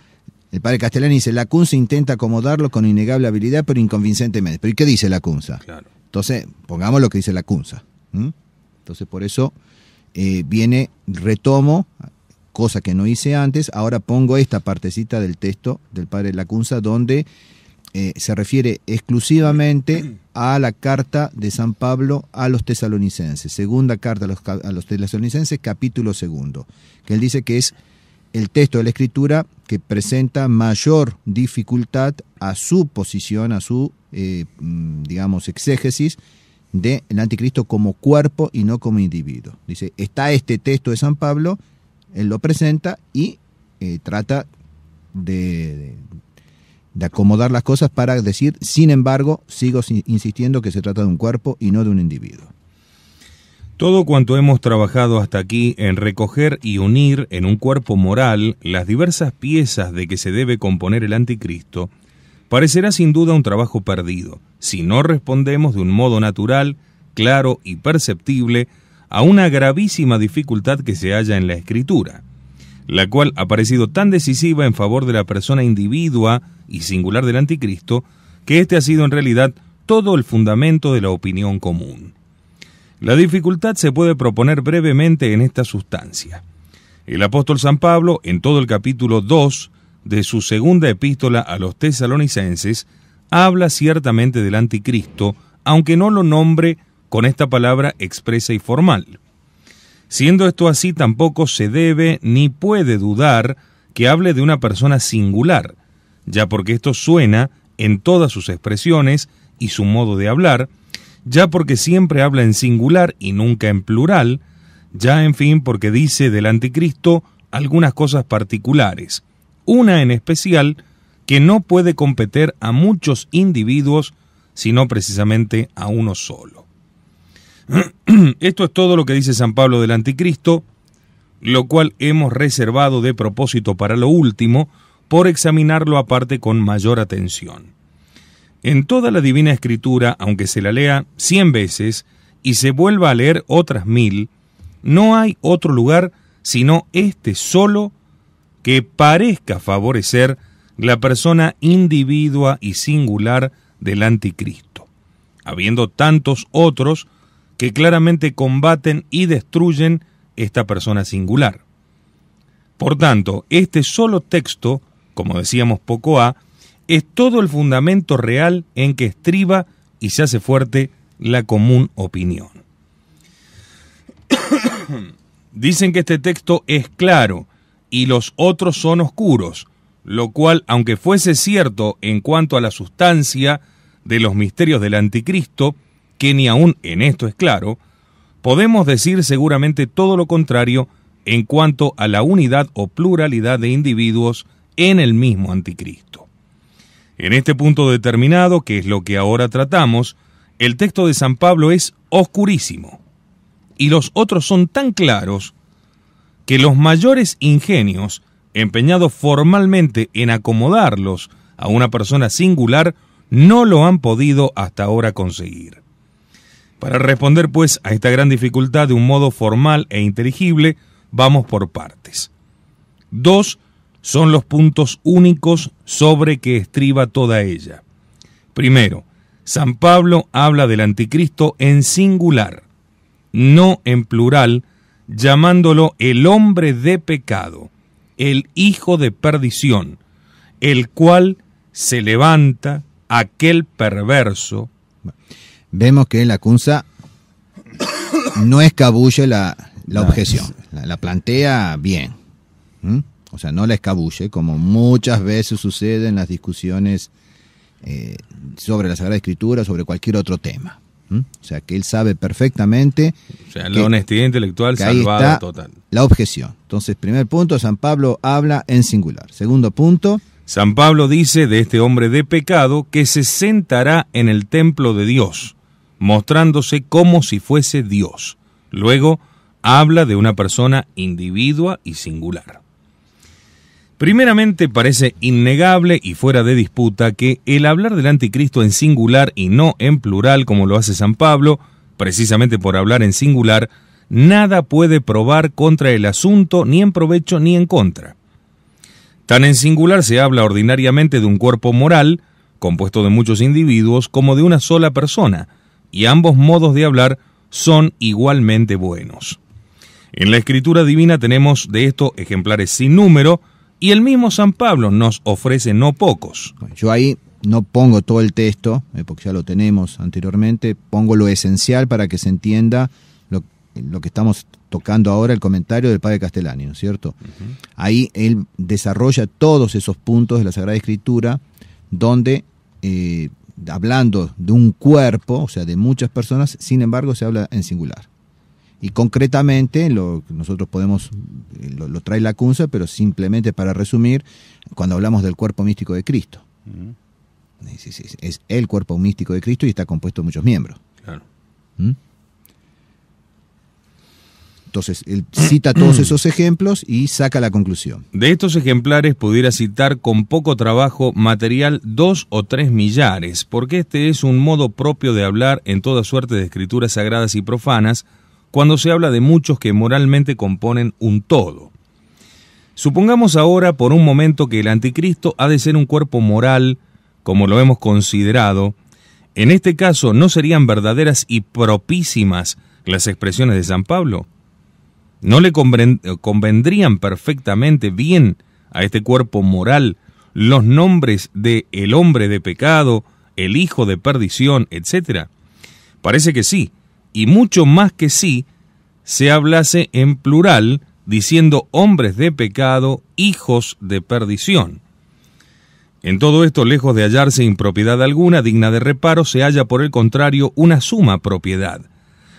el padre Castellani dice, la cunza intenta acomodarlo con innegable habilidad, pero inconvincentemente. ¿Pero y qué dice Lacunza? cunza? Entonces, pongamos lo que dice Lacunza. cunza entonces por eso eh, viene, retomo, cosa que no hice antes, ahora pongo esta partecita del texto del padre Lacunza donde eh, se refiere exclusivamente a la carta de San Pablo a los tesalonicenses, segunda carta a los, tesalonicenses, capítulo segundo, que él dice que es el texto de la escritura que presenta mayor dificultad a su posición, a su, eh, mm, digamos, exégesis, del el anticristo como cuerpo y no como individuo. Dice, está este texto de San Pablo, él lo presenta y eh, trata de, de, acomodar las cosas para decir, sin embargo, sigo insistiendo que se trata de un cuerpo y no de un individuo. Todo cuanto hemos trabajado hasta aquí en recoger y unir en un cuerpo moral las diversas piezas de que se debe componer el anticristo, Parecerá sin duda un trabajo perdido si no respondemos de un modo natural, claro y perceptible a una gravísima dificultad que se halla en la escritura, la cual ha parecido tan decisiva en favor de la persona individua y singular del anticristo, que este ha sido en realidad todo el fundamento de la opinión común. La dificultad se puede proponer brevemente en esta sustancia. El apóstol San Pablo, en todo el capítulo 2, de su segunda epístola a los tesalonicenses, habla ciertamente del anticristo, aunque no lo nombre con esta palabra expresa y formal. Siendo esto así, tampoco se debe ni puede dudar que hable de una persona singular, ya porque esto suena en todas sus expresiones y su modo de hablar, ya porque siempre habla en singular y nunca en plural, ya en fin porque dice del anticristo algunas cosas particulares, una en especial que no puede competir a muchos individuos, sino precisamente a uno solo. Esto es todo lo que dice San Pablo del Anticristo, lo cual hemos reservado de propósito para lo último, por examinarlo aparte con mayor atención. En toda la Divina Escritura, aunque se la lea cien veces y se vuelva a leer otras mil, no hay otro lugar sino este solo que parezca favorecer la persona individua y singular del anticristo, habiendo tantos otros que claramente combaten y destruyen esta persona singular. Por tanto, este solo texto, como decíamos poco a, es todo el fundamento real en que estriba y se hace fuerte la común opinión. Dicen que este texto es claro, y los otros son oscuros, lo cual, aunque fuese cierto en cuanto a la sustancia de los misterios del anticristo, que ni aún en esto es claro, podemos decir seguramente todo lo contrario en cuanto a la unidad o pluralidad de individuos en el mismo anticristo. En este punto determinado, que es lo que ahora tratamos, el texto de San Pablo es oscurísimo, y los otros son tan claros que los mayores ingenios, empeñados formalmente en acomodarlos a una persona singular, no lo han podido hasta ahora conseguir. Para responder, pues, a esta gran dificultad de un modo formal e inteligible, vamos por partes. Dos son los puntos únicos sobre que estriba toda ella. Primero, San Pablo habla del anticristo en singular, no en plural, llamándolo el hombre de pecado, el hijo de perdición, el cual se levanta aquel perverso. Vemos que la Cunza no escabulle la, objeción, la, plantea bien. O sea, no la escabulle, como muchas veces sucede en las discusiones eh, sobre la Sagrada Escritura, sobre cualquier otro tema. O sea, que él sabe perfectamente. O sea, la honestidad intelectual salvada total. La objeción. Entonces, primer punto, San Pablo habla en singular. Segundo punto. San Pablo dice de este hombre de pecado que se sentará en el templo de Dios, mostrándose como si fuese Dios. Luego habla de una persona individua y singular. Primeramente, parece innegable y fuera de disputa que el hablar del anticristo en singular y no en plural, como lo hace San Pablo, precisamente por hablar en singular, nada puede probar contra el asunto, ni en provecho ni en contra. Tan en singular se habla ordinariamente de un cuerpo moral, compuesto de muchos individuos, como de una sola persona, y ambos modos de hablar son igualmente buenos. En la escritura divina tenemos de esto ejemplares sin número, y el mismo San Pablo nos ofrece no pocos. Yo ahí no pongo todo el texto, eh, porque ya lo tenemos anteriormente, pongo lo esencial para que se entienda lo, que estamos tocando ahora, el comentario del padre Castellani, ¿no es cierto? Ahí él desarrolla todos esos puntos de la Sagrada Escritura donde... Eh, hablando de un cuerpo, o sea, de muchas personas, sin embargo se habla en singular. Y concretamente, nosotros podemos, eh, lo, trae la Cunza pero simplemente para resumir, cuando hablamos del cuerpo místico de Cristo. es, el cuerpo místico de Cristo y está compuesto de muchos miembros. Claro. ¿Mm? Entonces, él cita todos esos ejemplos y saca la conclusión. De estos ejemplares pudiera citar con poco trabajo material dos o tres millares, porque este es un modo propio de hablar en toda suerte de escrituras sagradas y profanas, cuando se habla de muchos que moralmente componen un todo. Supongamos ahora por un momento que el anticristo ha de ser un cuerpo moral, como lo hemos considerado, en este caso no serían verdaderas y propísimas las expresiones de San Pablo. ¿No le convendrían perfectamente bien a este cuerpo moral los nombres de el hombre de pecado, el hijo de perdición, etcétera? Parece que sí, y mucho más que sí, se hablase en plural, diciendo hombres de pecado, hijos de perdición. En todo esto, lejos de hallarse impropiedad alguna digna de reparo, se halla por el contrario una suma propiedad.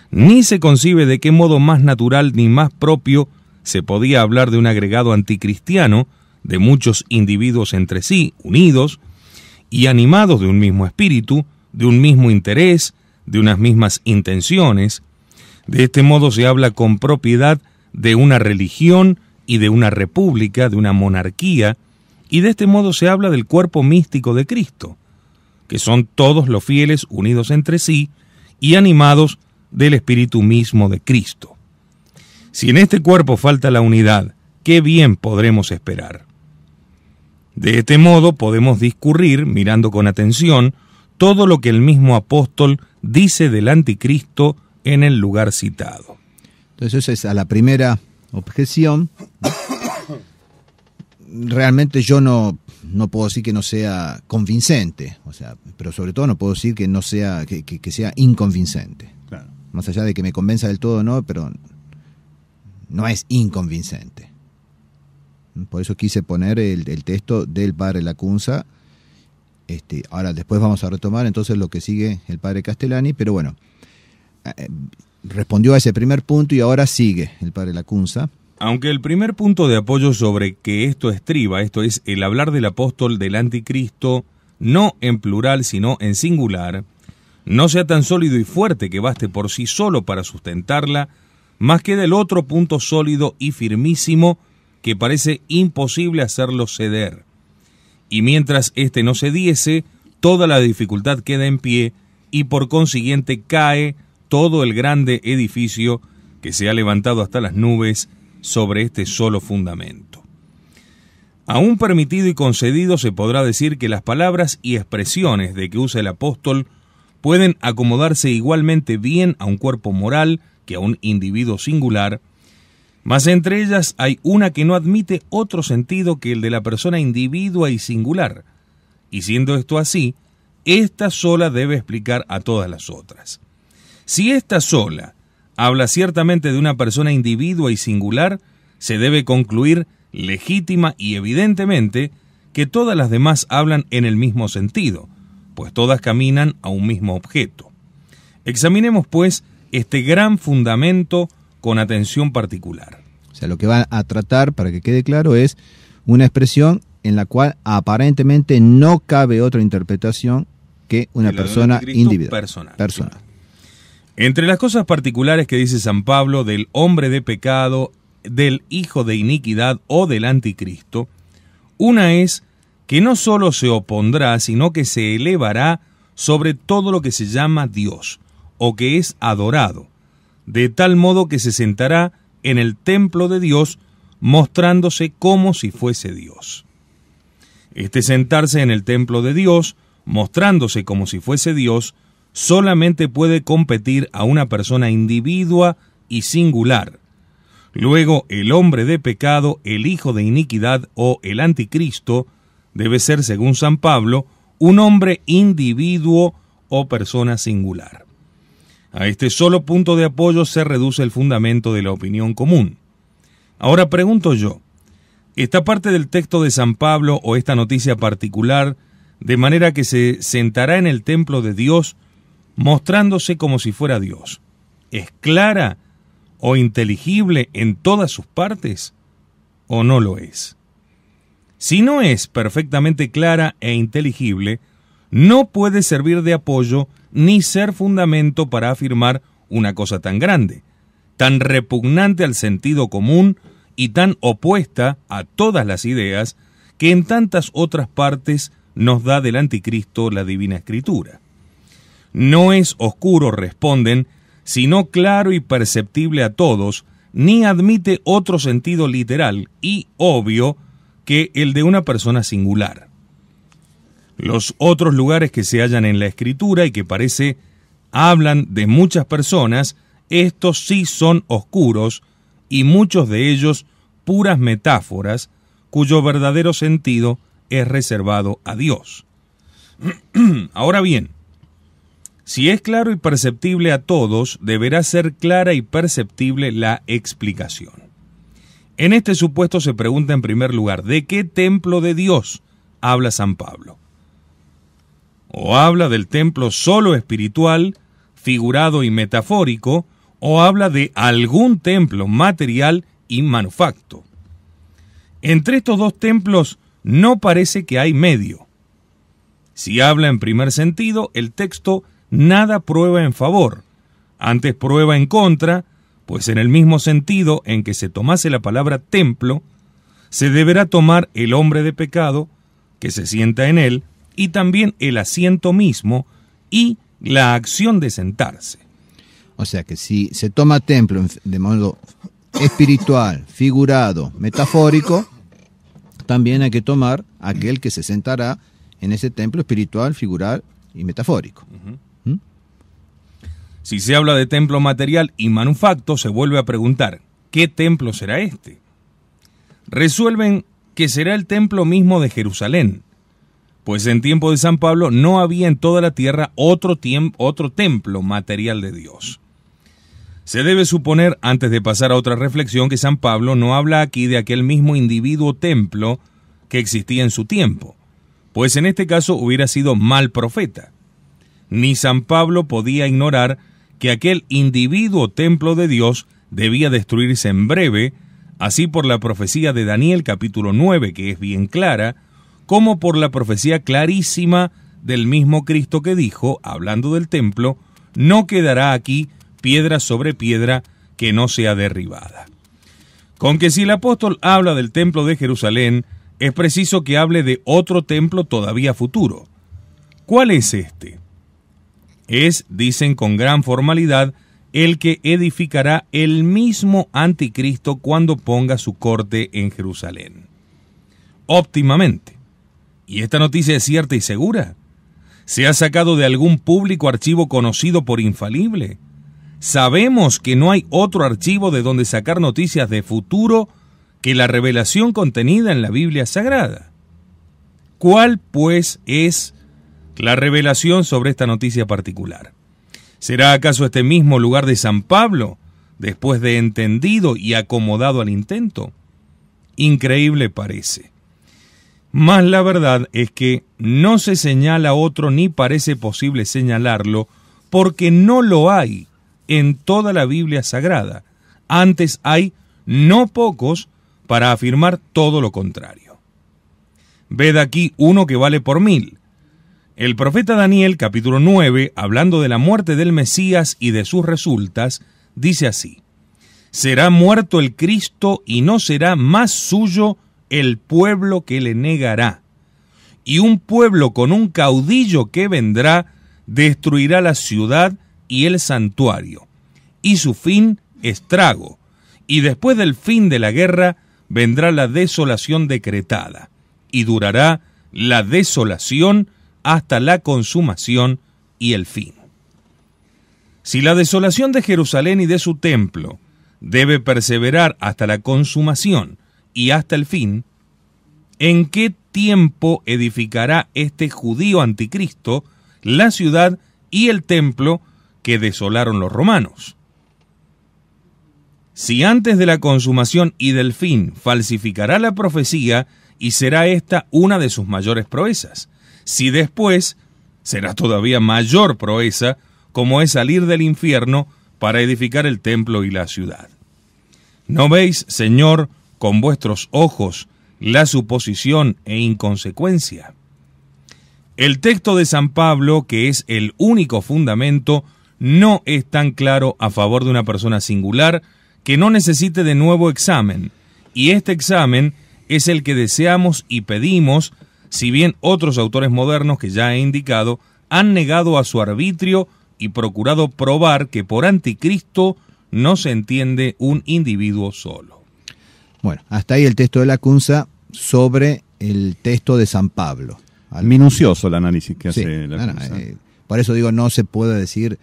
Ni se concibe de qué modo más natural ni más propio se podía hablar de un agregado anticristiano, de muchos individuos entre sí, unidos, y animados de un mismo espíritu, de un mismo interés, de unas mismas intenciones. De este modo se habla con propiedad de una religión y de una república, de una monarquía, y de este modo se habla del cuerpo místico de Cristo, que son todos los fieles unidos entre sí y animados del espíritu mismo de Cristo. Si en este cuerpo falta la unidad, qué bien podremos esperar. De este modo podemos discurrir, mirando con atención, todo lo que el mismo apóstol dice del anticristo en el lugar citado. Entonces esa es a la primera objeción. Realmente yo no, no puedo decir que no sea convincente, o sea, pero sobre todo no puedo decir que no sea, que, sea inconvincente. Claro. Más allá de que me convenza del todo no, pero no es inconvincente. Por eso quise poner el texto del padre Lacunza este, ahora después vamos a retomar entonces lo que sigue el padre Castellani, pero bueno, eh, respondió a ese primer punto y ahora sigue el padre Lacunza. Aunque el primer punto de apoyo sobre que esto estriba, esto es el hablar del apóstol del anticristo, no en plural, sino en singular, no sea tan sólido y fuerte que baste por sí solo para sustentarla, más queda el otro punto sólido y firmísimo que parece imposible hacerlo ceder y mientras éste no se diese, toda la dificultad queda en pie y por consiguiente cae todo el grande edificio que se ha levantado hasta las nubes sobre este solo fundamento. Aún permitido y concedido se podrá decir que las palabras y expresiones de que usa el apóstol pueden acomodarse igualmente bien a un cuerpo moral que a un individuo singular, mas entre ellas hay una que no admite otro sentido que el de la persona individua y singular. Y siendo esto así, esta sola debe explicar a todas las otras. Si esta sola habla ciertamente de una persona individua y singular, se debe concluir legítima y evidentemente que todas las demás hablan en el mismo sentido, pues todas caminan a un mismo objeto. Examinemos, pues, este gran fundamento con atención particular. O sea, lo que va a tratar, para que quede claro, es una expresión en la cual aparentemente no cabe otra interpretación que una persona individual. Personal. personal. Entre las cosas particulares que dice San Pablo del hombre de pecado, del hijo de iniquidad o del anticristo, una es que no solo se opondrá, sino que se elevará sobre todo lo que se llama Dios, o que es adorado, de tal modo que se sentará en el templo de Dios, mostrándose como si fuese Dios. Este sentarse en el templo de Dios, mostrándose como si fuese Dios, solamente puede competir a una persona individua y singular. Luego el hombre de pecado, el hijo de iniquidad o el anticristo, debe ser, según San Pablo, un hombre individuo o persona singular. A este solo punto de apoyo se reduce el fundamento de la opinión común. Ahora pregunto yo, ¿esta parte del texto de San Pablo o esta noticia particular, de manera que se sentará en el templo de Dios, mostrándose como si fuera Dios, es clara o inteligible en todas sus partes? ¿O no lo es? Si no es perfectamente clara e inteligible, no puede servir de apoyo ni ser fundamento para afirmar una cosa tan grande, tan repugnante al sentido común y tan opuesta a todas las ideas que en tantas otras partes nos da del anticristo la divina escritura. No es oscuro, responden, sino claro y perceptible a todos, ni admite otro sentido literal y obvio que el de una persona singular los otros lugares que se hallan en la escritura y que parece hablan de muchas personas, estos sí son oscuros y muchos de ellos puras metáforas cuyo verdadero sentido es reservado a Dios. Ahora bien, si es claro y perceptible a todos, deberá ser clara y perceptible la explicación. En este supuesto se pregunta en primer lugar, ¿de qué templo de Dios habla San Pablo? o habla del templo solo espiritual, figurado y metafórico, o habla de algún templo material y manufacto. Entre estos dos templos no parece que hay medio. Si habla en primer sentido, el texto nada prueba en favor, antes prueba en contra, pues en el mismo sentido en que se tomase la palabra templo, se deberá tomar el hombre de pecado, que se sienta en él, y también el asiento mismo y la acción de sentarse. O sea que si se toma templo de modo espiritual, figurado, metafórico, también hay que tomar aquel que se sentará en ese templo espiritual, figural y metafórico. ¿Mm? Si se habla de templo material y manufacto, se vuelve a preguntar, ¿qué templo será este? Resuelven que será el templo mismo de Jerusalén, pues en tiempo de San Pablo no había en toda la tierra otro, otro templo material de Dios. Se debe suponer, antes de pasar a otra reflexión, que San Pablo no habla aquí de aquel mismo individuo templo que existía en su tiempo, pues en este caso hubiera sido mal profeta. Ni San Pablo podía ignorar que aquel individuo templo de Dios debía destruirse en breve, así por la profecía de Daniel capítulo 9, que es bien clara, como por la profecía clarísima del mismo Cristo que dijo, hablando del templo, no quedará aquí piedra sobre piedra que no sea derribada. Con que si el apóstol habla del templo de Jerusalén, es preciso que hable de otro templo todavía futuro. ¿Cuál es este? Es, dicen con gran formalidad, el que edificará el mismo anticristo cuando ponga su corte en Jerusalén. Óptimamente y esta noticia es cierta y segura, se ha sacado de algún público archivo conocido por infalible. Sabemos que no hay otro archivo de donde sacar noticias de futuro que la revelación contenida en la Biblia Sagrada. ¿Cuál, pues, es la revelación sobre esta noticia particular? ¿Será acaso este mismo lugar de San Pablo, después de entendido y acomodado al intento? Increíble parece. Mas la verdad es que no se señala otro ni parece posible señalarlo, porque no lo hay en toda la Biblia sagrada. Antes hay no pocos para afirmar todo lo contrario. Ved aquí uno que vale por mil. El profeta Daniel capítulo 9, hablando de la muerte del Mesías y de sus resultas, dice así, Será muerto el Cristo y no será más suyo el pueblo que le negará. Y un pueblo con un caudillo que vendrá destruirá la ciudad y el santuario. Y su fin, estrago. Y después del fin de la guerra vendrá la desolación decretada. Y durará la desolación hasta la consumación y el fin. Si la desolación de Jerusalén y de su templo debe perseverar hasta la consumación y hasta el fin, en qué tiempo edificará este judío anticristo la ciudad y el templo que desolaron los romanos. Si antes de la consumación y del fin falsificará la profecía, y será esta una de sus mayores proezas. Si después, será todavía mayor proeza, como es salir del infierno para edificar el templo y la ciudad. ¿No veis, Señor, con vuestros ojos la suposición e inconsecuencia. El texto de San Pablo, que es el único fundamento, no es tan claro a favor de una persona singular que no necesite de nuevo examen, y este examen es el que deseamos y pedimos, si bien otros autores modernos que ya he indicado han negado a su arbitrio y procurado probar que por anticristo no se entiende un individuo solo. Bueno, hasta ahí el texto de la Cunza sobre el texto de San Pablo. Al... Minucioso el análisis que hace la Cunza. Eh, por eso digo, no se puede decir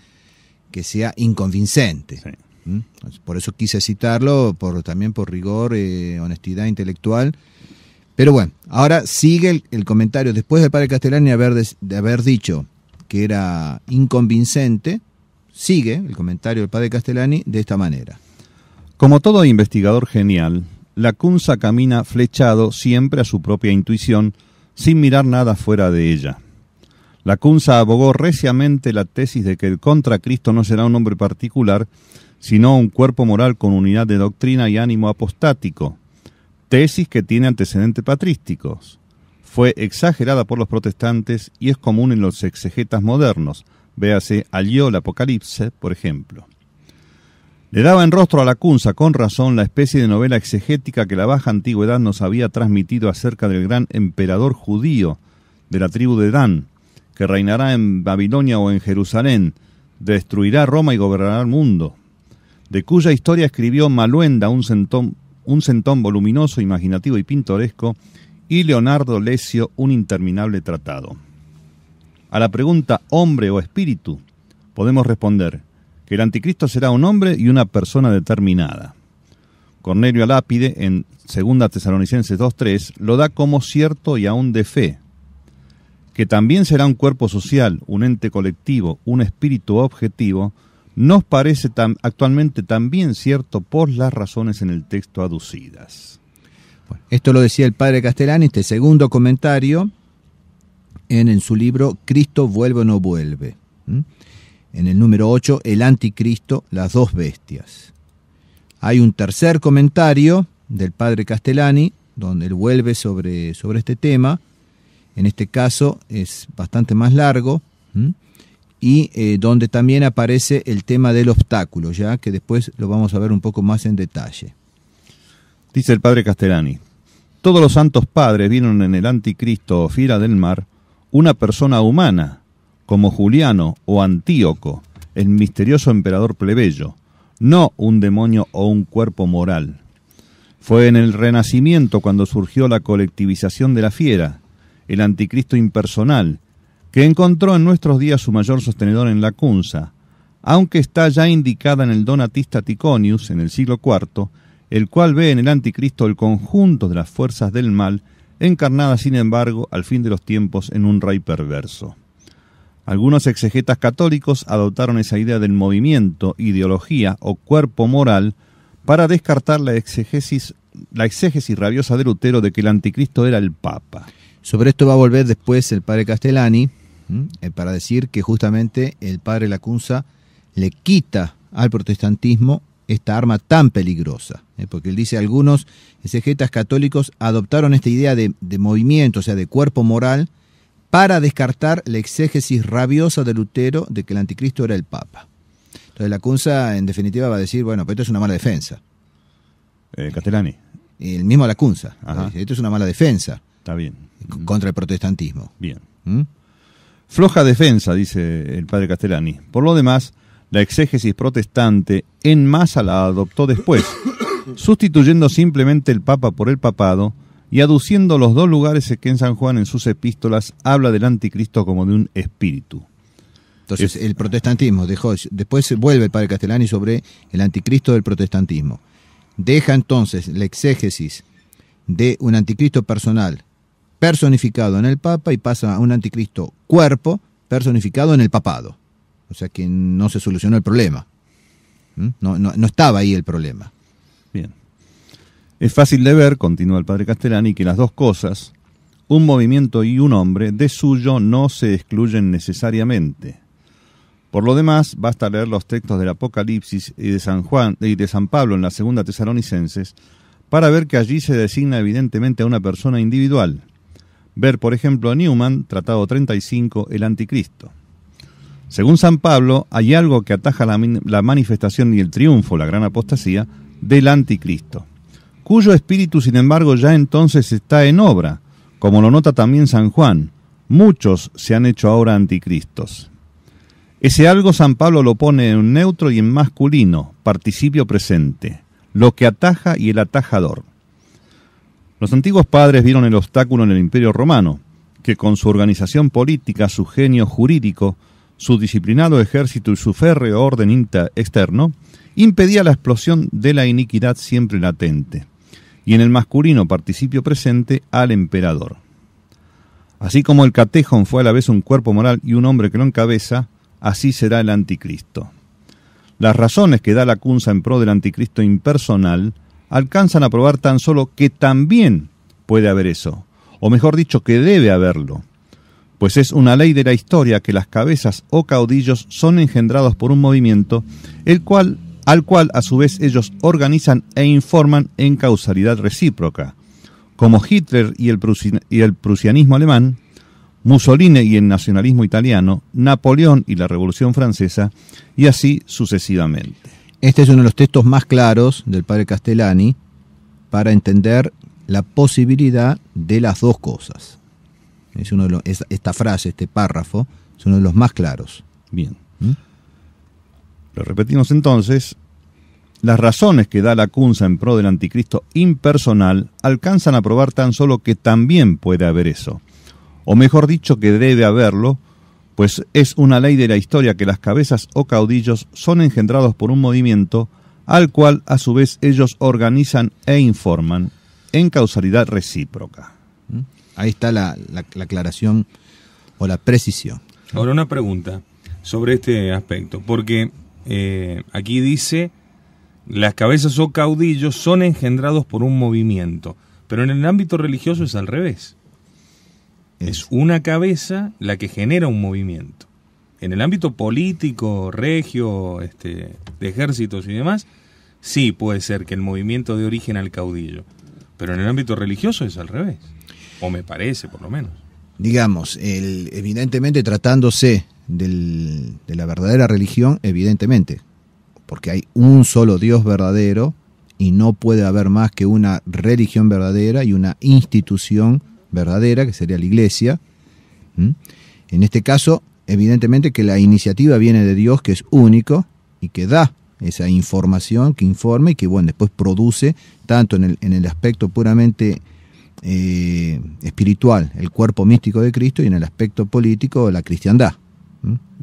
que sea inconvincente. Sí. ¿Mm? Por eso quise citarlo, por, también por rigor, eh, honestidad intelectual. Pero bueno, ahora sigue el, comentario. Después del padre Castellani haber de haber dicho que era inconvincente, sigue el comentario del padre Castellani de esta manera. Como todo investigador genial, la Kunza camina flechado siempre a su propia intuición, sin mirar nada fuera de ella. La Kunza abogó reciamente la tesis de que el contracristo no será un hombre particular, sino un cuerpo moral con unidad de doctrina y ánimo apostático, tesis que tiene antecedentes patrísticos. Fue exagerada por los protestantes y es común en los exegetas modernos, véase Alió el Apocalipse, por ejemplo. Le daba en rostro a la cunza, con razón, la especie de novela exegética que la baja antigüedad nos había transmitido acerca del gran emperador judío de la tribu de Dan, que reinará en Babilonia o en Jerusalén, destruirá Roma y gobernará el mundo, de cuya historia escribió Maluenda, un centón, voluminoso, imaginativo y pintoresco, y Leonardo Lesio, un interminable tratado. A la pregunta hombre o espíritu, podemos responder, que el anticristo será un hombre y una persona determinada. Cornelio Lápide, en 2 Tesalonicenses 2.3, lo da como cierto y aún de fe, que también será un cuerpo social, un ente colectivo, un espíritu objetivo, nos parece actualmente también cierto por las razones en el texto aducidas. esto lo decía el padre Castellani, este segundo comentario en, en su libro Cristo vuelve o no vuelve en el número 8, El Anticristo, las dos bestias. Hay un tercer comentario del padre Castellani, donde él vuelve sobre, sobre este tema. En este caso es bastante más largo. Y eh, donde también aparece el tema del obstáculo, ya que después lo vamos a ver un poco más en detalle. Dice el padre Castellani, todos los santos padres vieron en el anticristo fila del mar una persona humana como Juliano o Antíoco, el misterioso emperador plebeyo, no un demonio o un cuerpo moral. Fue en el Renacimiento cuando surgió la colectivización de la fiera, el anticristo impersonal, que encontró en nuestros días su mayor sostenedor en la Cunza, aunque está ya indicada en el Donatista Ticonius en el siglo IV, el cual ve en el anticristo el conjunto de las fuerzas del mal, encarnada sin embargo al fin de los tiempos en un rey perverso. Algunos exegetas católicos adoptaron esa idea del movimiento, ideología o cuerpo moral para descartar la exégesis, la exégesis rabiosa de Lutero de que el anticristo era el Papa. Sobre esto va a volver después el padre Castellani eh, para decir que justamente el padre Lacunza le quita al protestantismo esta arma tan peligrosa, ¿eh? porque él dice algunos exegetas católicos adoptaron esta idea de, de movimiento, o sea, de cuerpo moral, para descartar la exégesis rabiosa de Lutero de que el anticristo era el Papa. Entonces la cunza, en definitiva va a decir, bueno, pero esto es una mala defensa. Eh, Castellani. El mismo la cunza. esto es una mala defensa. Está bien. Contra el protestantismo. Bien. ¿Mm? Floja defensa, dice el padre Castellani. Por lo demás, la exégesis protestante en masa la adoptó después, sustituyendo simplemente el Papa por el papado, y aduciendo los dos lugares que en San Juan en sus epístolas habla del anticristo como de un espíritu. Entonces el protestantismo dejó, después vuelve el padre Castellani sobre el anticristo del protestantismo. Deja entonces la exégesis de un anticristo personal personificado en el Papa y pasa a un anticristo cuerpo personificado en el papado. O sea que no se solucionó el problema. ¿Mm? no estaba ahí el problema. Es fácil de ver, continúa el padre Castellani, que las dos cosas, un movimiento y un hombre, de suyo no se excluyen necesariamente. Por lo demás, basta leer los textos del Apocalipsis y de San Juan y de San Pablo en la segunda Tesalonicenses para ver que allí se designa evidentemente a una persona individual. Ver, por ejemplo, a Newman, Tratado 35, El Anticristo. Según San Pablo, hay algo que ataja la manifestación y el triunfo, la gran apostasía, del anticristo cuyo espíritu sin embargo ya entonces está en obra, como lo nota también San Juan, muchos se han hecho ahora anticristos. Ese algo San Pablo lo pone en neutro y en masculino, participio presente, lo que ataja y el atajador. Los antiguos padres vieron el obstáculo en el imperio romano, que con su organización política, su genio jurídico, su disciplinado ejército y su férreo orden externo, impedía la explosión de la iniquidad siempre latente y en el masculino participio presente al emperador. Así como el catejón fue a la vez un cuerpo moral y un hombre que lo encabeza, así será el anticristo. Las razones que da la Cunza en pro del anticristo impersonal alcanzan a probar tan solo que también puede haber eso, o mejor dicho, que debe haberlo, pues es una ley de la historia que las cabezas o caudillos son engendrados por un movimiento, el cual al cual a su vez ellos organizan e informan en causalidad recíproca. Como Hitler y el, prusianismo alemán, Mussolini y el nacionalismo italiano, Napoleón y la Revolución Francesa, y así sucesivamente. Este es uno de los textos más claros del padre Castellani para entender la posibilidad de las dos cosas. Es uno esta frase, este párrafo, es uno de los más claros. Bien repetimos entonces, las razones que da la cunza en pro del anticristo impersonal alcanzan a probar tan solo que también puede haber eso, o mejor dicho que debe haberlo, pues es una ley de la historia que las cabezas o caudillos son engendrados por un movimiento al cual a su vez ellos organizan e informan en causalidad recíproca. ¿Mm? Ahí está la, la aclaración o la precisión. Ahora una pregunta sobre este aspecto, porque eh, aquí dice, las cabezas o oh caudillos son engendrados por un movimiento, pero en el ámbito religioso es al revés. Es, una cabeza la que genera un movimiento. En el ámbito político, regio, este, de ejércitos y demás, sí puede ser que el movimiento dé origen al caudillo, pero en el ámbito religioso es al revés, o me parece por lo menos. Digamos, el, evidentemente tratándose de la verdadera religión, evidentemente, porque hay un solo Dios verdadero y no puede haber más que una religión verdadera y una institución verdadera, que sería la iglesia. En este caso, evidentemente que la iniciativa viene de Dios, que es único y que da esa información, que informa y que bueno, después produce, tanto en el, aspecto puramente eh, espiritual, el cuerpo místico de Cristo, y en el aspecto político, la cristiandad.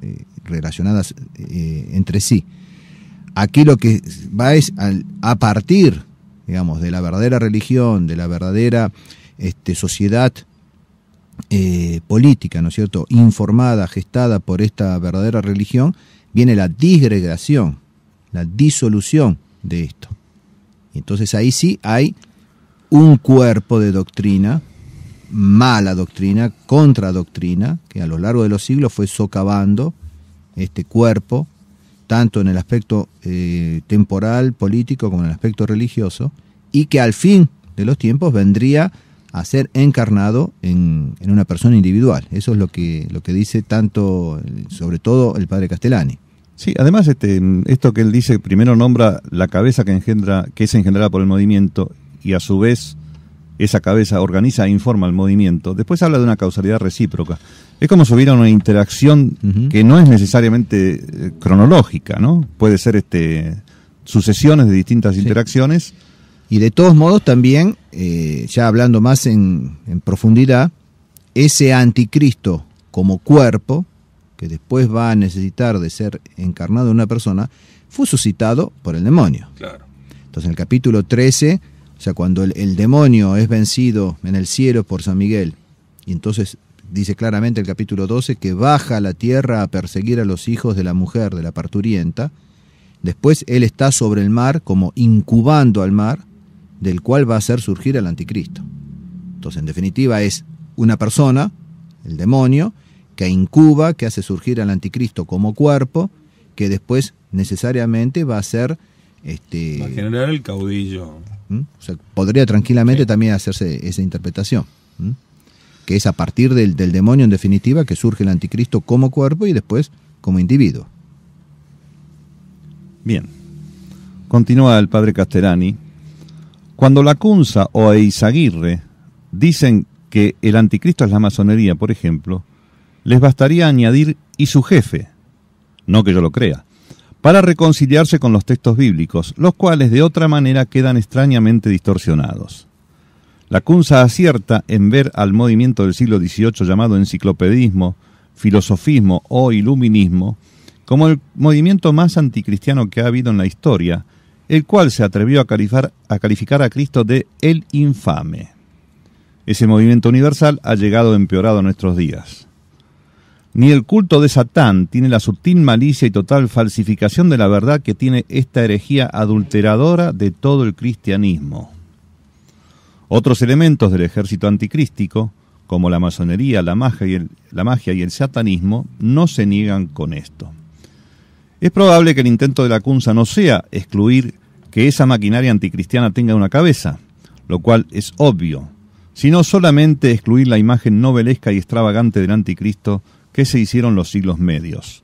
Eh, relacionadas eh, entre sí. Aquí lo que va es a partir, digamos, de la verdadera religión, de la verdadera este, sociedad eh, política, ¿no es cierto?, informada, gestada por esta verdadera religión, viene la disgregación, la disolución de esto. Y entonces ahí sí hay un cuerpo de doctrina mala doctrina, contra doctrina que a lo largo de los siglos fue socavando este cuerpo, tanto en el aspecto eh, temporal, político, como en el aspecto religioso, y que al fin de los tiempos vendría a ser encarnado en, una persona individual. Eso es lo que, lo que dice tanto, sobre todo, el padre Castellani. Sí, además este, esto que él dice, primero nombra la cabeza que, engendra, que es engendrada por el movimiento y a su vez esa cabeza organiza e informa el movimiento, después habla de una causalidad recíproca. Es como si hubiera una interacción que no es necesariamente eh, cronológica, ¿no? Puede ser este sucesiones de distintas interacciones. Y de todos modos también, eh, ya hablando más en, en profundidad, ese anticristo como cuerpo, que después va a necesitar de ser encarnado en una persona, fue suscitado por el demonio. Claro. Entonces en el capítulo 13 o sea, cuando el, demonio es vencido en el cielo por San Miguel, y entonces dice claramente el capítulo 12 que baja a la tierra a perseguir a los hijos de la mujer, de la parturienta, después él está sobre el mar como incubando al mar, del cual va a hacer surgir al anticristo. Entonces, en definitiva, es una persona, el demonio, que incuba, que hace surgir al anticristo como cuerpo, que después necesariamente va a ser este, generar el caudillo. ¿Mm? podría tranquilamente también hacerse esa interpretación. ¿Mm? Que es a partir del, demonio, en definitiva, que surge el anticristo como cuerpo y después como individuo. Bien. Continúa el padre Castellani. Cuando Lacunza o Eizaguirre dicen que el anticristo es la masonería, por ejemplo, les bastaría añadir y su jefe. No que yo lo crea para reconciliarse con los textos bíblicos, los cuales de otra manera quedan extrañamente distorsionados. La Kunza acierta en ver al movimiento del siglo XVIII llamado enciclopedismo, filosofismo o iluminismo como el movimiento más anticristiano que ha habido en la historia, el cual se atrevió a, a calificar a Cristo de el infame. Ese movimiento universal ha llegado empeorado a nuestros días. Ni el culto de Satán tiene la sutil malicia y total falsificación de la verdad que tiene esta herejía adulteradora de todo el cristianismo. Otros elementos del ejército anticrístico, como la masonería, la magia, y el, la magia y el satanismo, no se niegan con esto. Es probable que el intento de la Cunza no sea excluir que esa maquinaria anticristiana tenga una cabeza, lo cual es obvio, sino solamente excluir la imagen novelesca y extravagante del anticristo que se hicieron los siglos medios.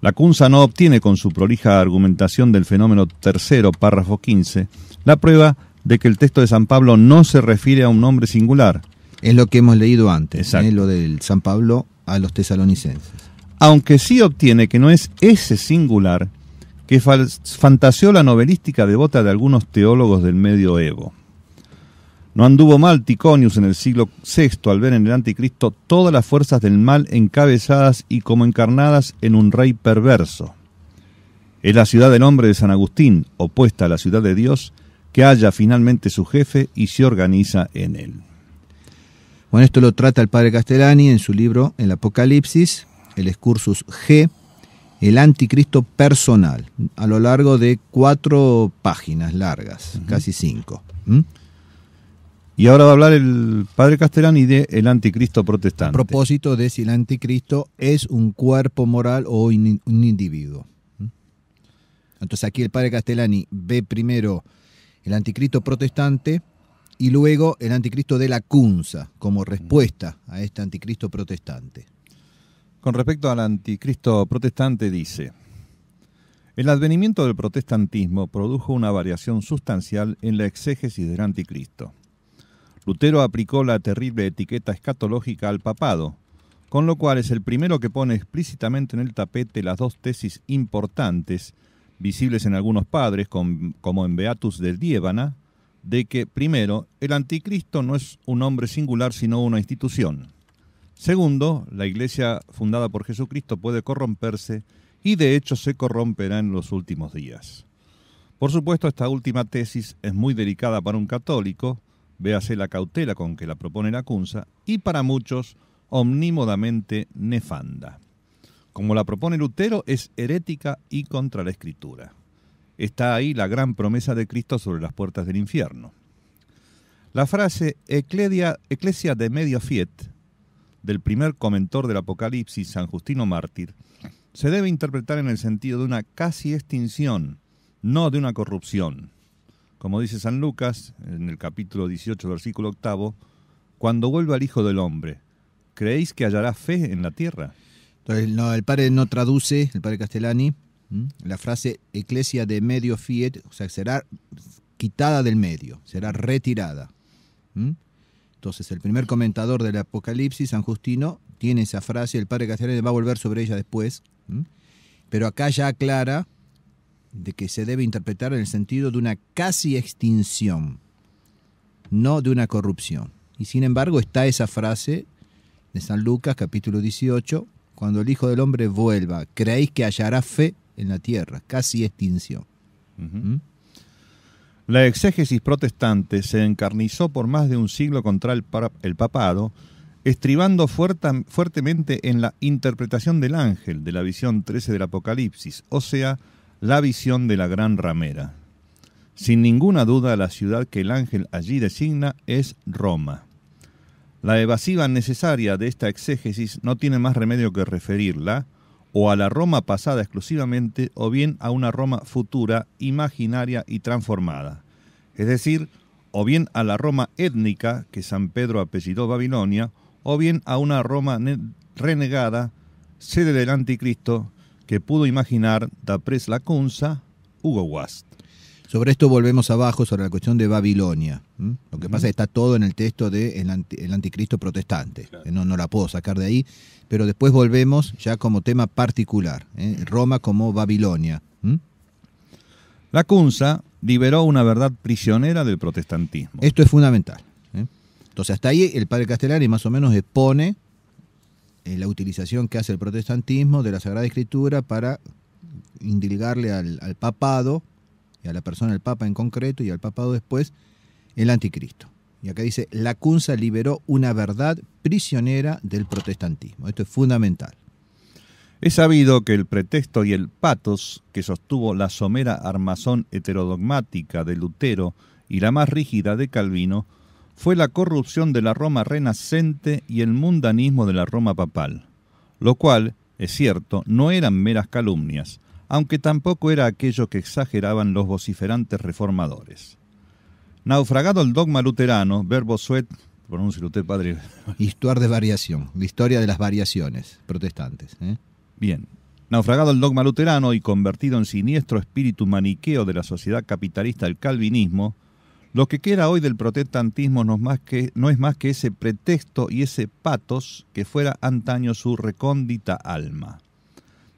La Cunza no obtiene con su prolija argumentación del fenómeno tercero, párrafo 15, la prueba de que el texto de San Pablo no se refiere a un nombre singular. Es lo que hemos leído antes, ¿eh? lo del San Pablo a los tesalonicenses. Aunque sí obtiene que no es ese singular que fantaseó la novelística devota de algunos teólogos del medioevo. No anduvo mal Ticonius en el siglo VI al ver en el anticristo todas las fuerzas del mal encabezadas y como encarnadas en un rey perverso. Es la ciudad del hombre de San Agustín, opuesta a la ciudad de Dios, que halla finalmente su jefe y se organiza en él. Bueno, esto lo trata el padre Castellani en su libro El Apocalipsis, el excursus G, el anticristo personal, a lo largo de cuatro páginas largas, casi cinco. Y ahora va a hablar el padre Castellani de el anticristo protestante. A propósito de si el anticristo es un cuerpo moral o un individuo. ¿Mm? Entonces aquí el padre Castellani ve primero el anticristo protestante y luego el anticristo de la Cunza como mm. respuesta a este anticristo protestante. Con respecto al anticristo protestante dice, el advenimiento del protestantismo produjo una variación sustancial en la exégesis del anticristo Lutero aplicó la terrible etiqueta escatológica al papado, con lo cual es el primero que pone explícitamente en el tapete las dos tesis importantes, visibles en algunos padres, como en Beatus del Diébana, de que, primero, el anticristo no es un hombre singular, sino una institución. Segundo, la iglesia fundada por Jesucristo puede corromperse y de hecho se corromperá en los últimos días. Por supuesto, esta última tesis es muy delicada para un católico, véase la cautela con que la propone la Cunza y para muchos, omnímodamente nefanda. Como la propone Lutero, es herética y contra la escritura. Está ahí la gran promesa de Cristo sobre las puertas del infierno. La frase Ecclesia Eclesia de Medio Fiet, del primer comentor del Apocalipsis, San Justino Mártir, se debe interpretar en el sentido de una casi extinción, no de una corrupción. Como dice San Lucas, en el capítulo 18, versículo octavo, cuando vuelva el Hijo del Hombre, ¿creéis que hallará fe en la tierra? Entonces, el padre no traduce, el padre Castellani, la frase eclesia de medio fiat, o sea, será quitada del medio, será retirada. Entonces, el primer comentador del Apocalipsis, San Justino, tiene esa frase, el padre Castellani va a volver sobre ella después, pero acá ya aclara de que se debe interpretar en el sentido de una casi extinción, no de una corrupción. Y sin embargo está esa frase de San Lucas capítulo 18, cuando el Hijo del Hombre vuelva, creéis que hallará fe en la tierra, casi extinción. ¿Mm? La exégesis protestante se encarnizó por más de un siglo contra el, papado, estribando fuertemente en la interpretación del ángel de la visión 13 del Apocalipsis, o sea, la visión de la gran ramera. Sin ninguna duda, la ciudad que el ángel allí designa es Roma. La evasiva necesaria de esta exégesis no tiene más remedio que referirla o a la Roma pasada exclusivamente o bien a una Roma futura, imaginaria y transformada. Es decir, o bien a la Roma étnica que San Pedro apellidó Babilonia, o bien a una Roma renegada, sede del anticristo, que pudo imaginar la Lacunza, Hugo Guast. Sobre esto volvemos abajo, sobre la cuestión de Babilonia. Lo que pasa es que está todo en el texto de El, Anticristo Protestante. No, la puedo sacar de ahí, pero después volvemos ya como tema particular. ¿eh? Roma como Babilonia. La Cunza liberó una verdad prisionera del protestantismo. Esto es fundamental. ¿eh? Entonces hasta ahí el padre Castellani más o menos expone eh, la utilización que hace el protestantismo de la Sagrada Escritura para indilgarle al, papado, y a la persona, del papa en concreto, y al papado después, el anticristo. Y acá dice, la Cunza liberó una verdad prisionera del protestantismo. Esto es fundamental. Es sabido que el pretexto y el patos que sostuvo la somera armazón heterodogmática de Lutero y la más rígida de Calvino fue la corrupción de la Roma renacente y el mundanismo de la Roma papal, lo cual, es cierto, no eran meras calumnias, aunque tampoco era aquello que exageraban los vociferantes reformadores. Naufragado el dogma luterano, verbo suet, pronúncelo usted, padre. Histoire de variación, la historia de las variaciones protestantes. ¿eh? Bien. Naufragado el dogma luterano y convertido en siniestro espíritu maniqueo de la sociedad capitalista del calvinismo, lo que queda hoy del protestantismo no es, más que, ese pretexto y ese patos que fuera antaño su recóndita alma.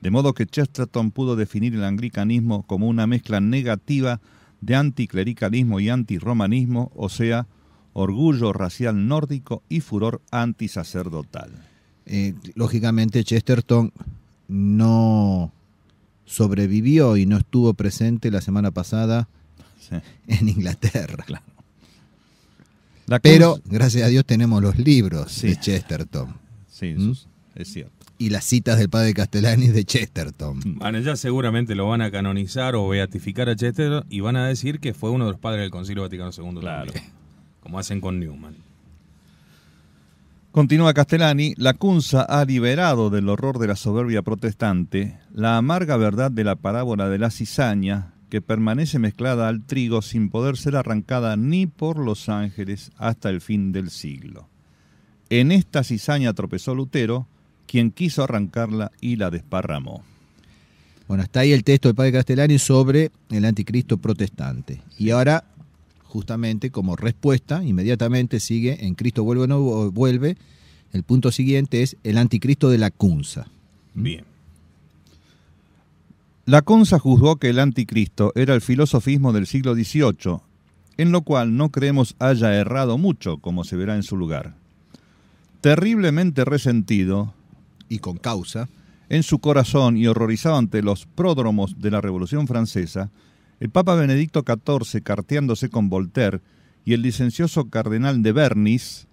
De modo que Chesterton pudo definir el anglicanismo como una mezcla negativa de anticlericalismo y antirromanismo, o sea, orgullo racial nórdico y furor antisacerdotal. Eh, lógicamente Chesterton no sobrevivió y no estuvo presente la semana pasada en Inglaterra. Claro. Pero, gracias a Dios, tenemos los libros de Chesterton. Sí, ¿Mm? es cierto y las citas del padre Castellani de Chesterton. Mm. Bueno, ya seguramente lo van a canonizar o beatificar a Chesterton y van a decir que fue uno de los padres del Concilio Vaticano II. Claro. como hacen con Newman. Continúa Castellani, la Cunza ha liberado del horror de la soberbia protestante la amarga verdad de la parábola de la cizaña que permanece mezclada al trigo sin poder ser arrancada ni por los ángeles hasta el fin del siglo. En esta cizaña tropezó Lutero, quien quiso arrancarla y la desparramó. Bueno, está ahí el texto del padre Castellani sobre el anticristo protestante. Y ahora, justamente como respuesta, inmediatamente sigue en Cristo vuelve o no vuelve, el punto siguiente es el anticristo de la Cunza. ¿Mm? Bien. La CONSA juzgó que el anticristo era el filosofismo del siglo XVIII, en lo cual no creemos haya errado mucho, como se verá en su lugar. Terriblemente resentido, y con causa, en su corazón y horrorizado ante los pródromos de la Revolución Francesa, el Papa Benedicto XIV, carteándose con Voltaire, y el licencioso cardenal de Bernis,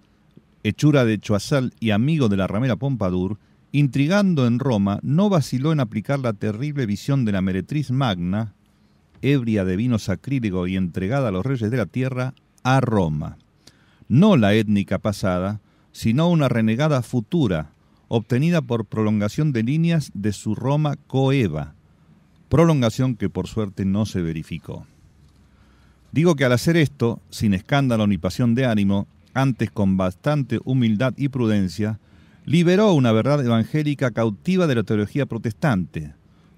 hechura de Choasal y amigo de la ramera Pompadour, Intrigando en Roma, no vaciló en aplicar la terrible visión de la meretriz magna, ebria de vino sacrílego y entregada a los reyes de la tierra, a Roma. No la étnica pasada, sino una renegada futura, obtenida por prolongación de líneas de su Roma coeva, prolongación que por suerte no se verificó. Digo que al hacer esto, sin escándalo ni pasión de ánimo, antes con bastante humildad y prudencia, liberó una verdad evangélica cautiva de la teología protestante,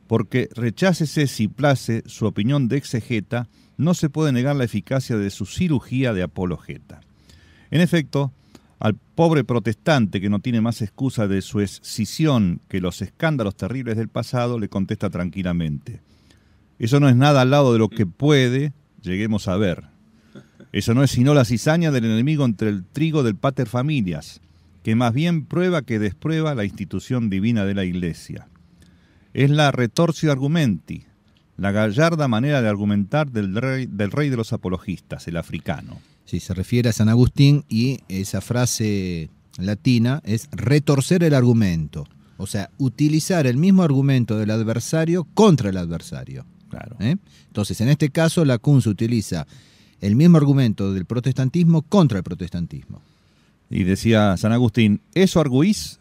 porque rechácese si place su opinión de exegeta, no se puede negar la eficacia de su cirugía de apologeta. En efecto, al pobre protestante que no tiene más excusa de su escisión que los escándalos terribles del pasado, le contesta tranquilamente. Eso no es nada al lado de lo que puede, lleguemos a ver. Eso no es sino la cizaña del enemigo entre el trigo del pater familias, que más bien prueba que desprueba la institución divina de la Iglesia. Es la retorcio argumenti, la gallarda manera de argumentar del rey, del rey de los apologistas, el africano. Sí, se refiere a San Agustín y esa frase latina es retorcer el argumento, o sea, utilizar el mismo argumento del adversario contra el adversario. Claro. ¿Eh? Entonces, en este caso, la CUNS utiliza el mismo argumento del protestantismo contra el protestantismo. Y decía San Agustín, ¿eso arguís?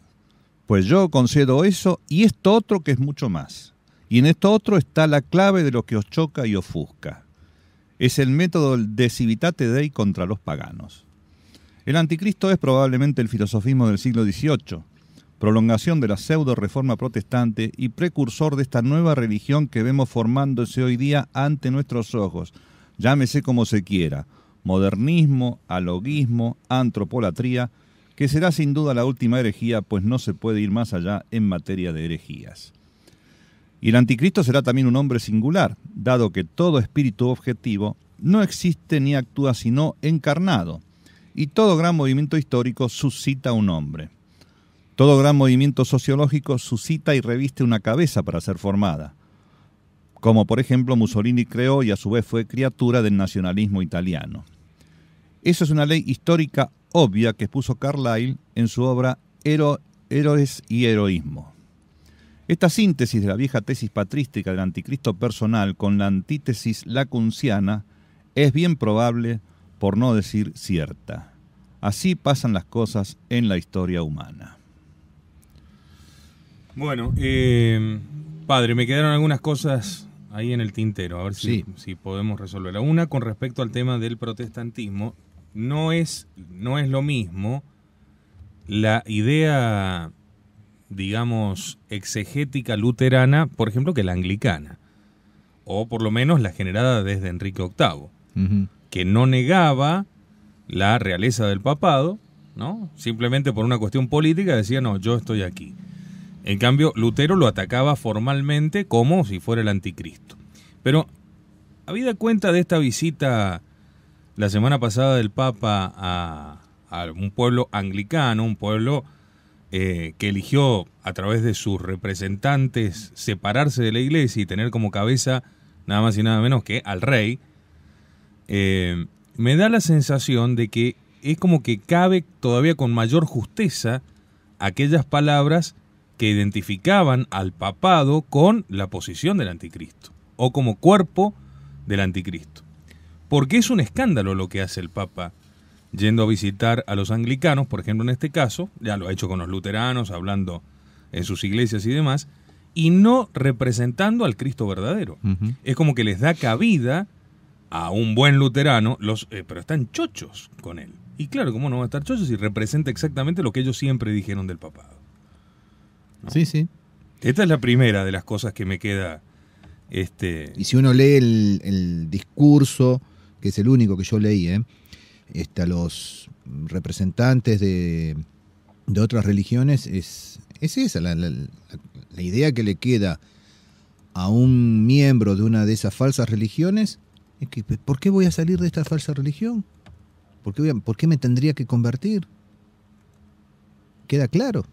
Pues yo concedo eso y esto otro que es mucho más. Y en esto otro está la clave de lo que os choca y ofusca. Es el método de civitate dei contra los paganos. El anticristo es probablemente el filosofismo del siglo XVIII, prolongación de la pseudo-reforma protestante y precursor de esta nueva religión que vemos formándose hoy día ante nuestros ojos, llámese como se quiera, modernismo, aloguismo, antropolatría, que será sin duda la última herejía, pues no se puede ir más allá en materia de herejías. Y el anticristo será también un hombre singular, dado que todo espíritu objetivo no existe ni actúa sino encarnado, y todo gran movimiento histórico suscita un hombre. Todo gran movimiento sociológico suscita y reviste una cabeza para ser formada, como por ejemplo Mussolini creó y a su vez fue criatura del nacionalismo italiano. Esa es una ley histórica obvia que expuso Carlyle en su obra Héroes y Heroísmo. Esta síntesis de la vieja tesis patrística del anticristo personal con la antítesis lacunciana es bien probable, por no decir cierta. Así pasan las cosas en la historia humana. Bueno, eh, padre, me quedaron algunas cosas ahí en el tintero, a ver si podemos resolverla. Una con respecto al tema del protestantismo, no es, no es lo mismo la idea, digamos, exegética luterana, por ejemplo, que la anglicana, o por lo menos la generada desde Enrique VIII, que no negaba la realeza del papado, ¿no? Simplemente por una cuestión política decía, no, yo estoy aquí. En cambio, Lutero lo atacaba formalmente como si fuera el anticristo. Pero, habida cuenta de esta visita la semana pasada del Papa a, un pueblo anglicano, un pueblo eh, que eligió a través de sus representantes separarse de la iglesia y tener como cabeza nada más y nada menos que al rey, eh, me da la sensación de que es como que cabe todavía con mayor justeza aquellas palabras que identificaban al papado con la posición del anticristo o como cuerpo del anticristo porque es un escándalo lo que hace el Papa, yendo a visitar a los anglicanos, por ejemplo en este caso, ya lo ha hecho con los luteranos, hablando en sus iglesias y demás, y no representando al Cristo verdadero. Es como que les da cabida a un buen luterano, los, eh, pero están chochos con él. Y claro, ¿cómo no va a estar chochos si representa exactamente lo que ellos siempre dijeron del papado? Sí, sí. Esta es la primera de las cosas que me queda. Este... Y si uno lee el discurso que es el único que yo leí, ¿eh? este, a los representantes de, otras religiones, es, esa la, idea que le queda a un miembro de una de esas falsas religiones, es que ¿por qué voy a salir de esta falsa religión? ¿Por qué, ¿Por qué me tendría que convertir? Queda claro.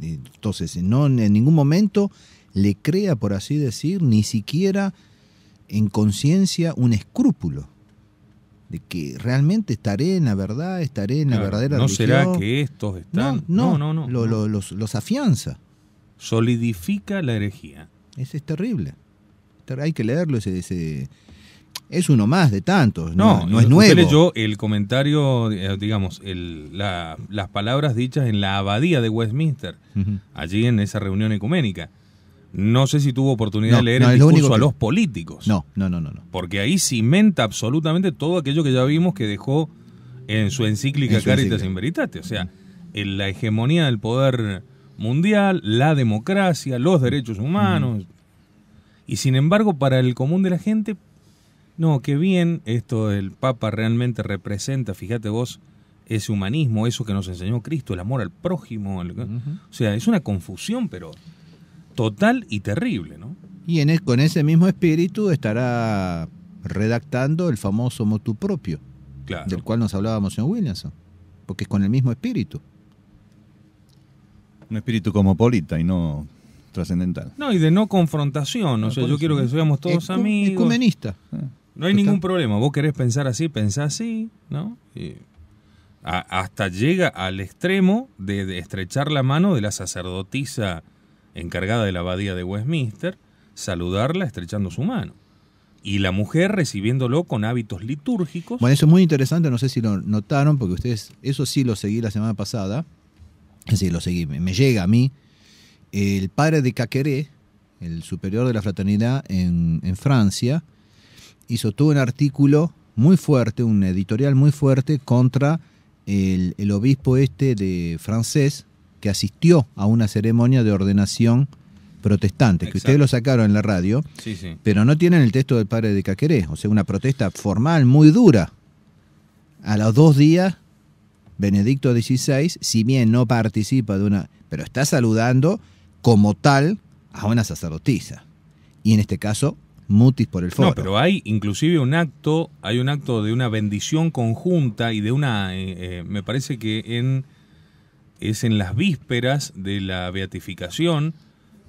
Entonces, en ningún momento le crea, por así decir, ni siquiera en conciencia un escrúpulo de que realmente estaré en la verdad, estaré en la verdadera ¿No será que estos están? No, no, no. los, los, afianza. Solidifica la herejía. Ese es terrible. Hay que leerlo. Ese, ese... Es uno más de tantos. No, no, es nuevo. Yo el comentario, eh, digamos, el, las palabras dichas en la abadía de Westminster, allí en esa reunión ecuménica. No sé si tuvo oportunidad de leer el discurso a los políticos. No, no, no, no, Porque ahí cimenta absolutamente todo aquello que ya vimos que dejó en su encíclica Caritas in Veritate. O sea, mm. en la hegemonía del poder mundial, la democracia, los derechos humanos. Mm. Y sin embargo, para el común de la gente, no, qué bien, esto el Papa realmente representa, fíjate vos, ese humanismo, eso que nos enseñó Cristo, el amor al prójimo. O sea, es una confusión, pero total y terrible, ¿no? Y en con ese mismo espíritu estará redactando el famoso motu propio, claro. del cual nos hablábamos en Williamson, porque es con el mismo espíritu. Un espíritu cosmopolita y no trascendental. No, y de no confrontación, o ah, sea, yo quiero que seamos todos amigos. Ecumenista. Ah, ah, no hay ningún problema, vos querés pensar así, pensá así, ¿no? hasta llega al extremo de estrechar la mano de la sacerdotisa encargada de la abadía de Westminster, saludarla estrechando su mano. Y la mujer recibiéndolo con hábitos litúrgicos. Bueno, eso es muy interesante, no sé si lo notaron, porque ustedes, eso sí lo seguí la semana pasada, es decir, lo seguí, me llega a mí, el padre de Caqueré, el superior de la fraternidad en, Francia, hizo todo un artículo muy fuerte, un editorial muy fuerte contra el, el obispo este de francés, que asistió a una ceremonia de ordenación protestante, que ustedes lo sacaron en la radio, pero no tienen el texto del padre de Caqueré, o sea, una protesta formal muy dura. A los dos días, Benedicto XVI, si bien no participa de una, pero está saludando como tal a una sacerdotisa. Y en este caso, mutis por el fondo No, pero hay inclusive un acto, hay un acto de una bendición conjunta y de una, eh, eh, me parece que en es en las vísperas de la beatificación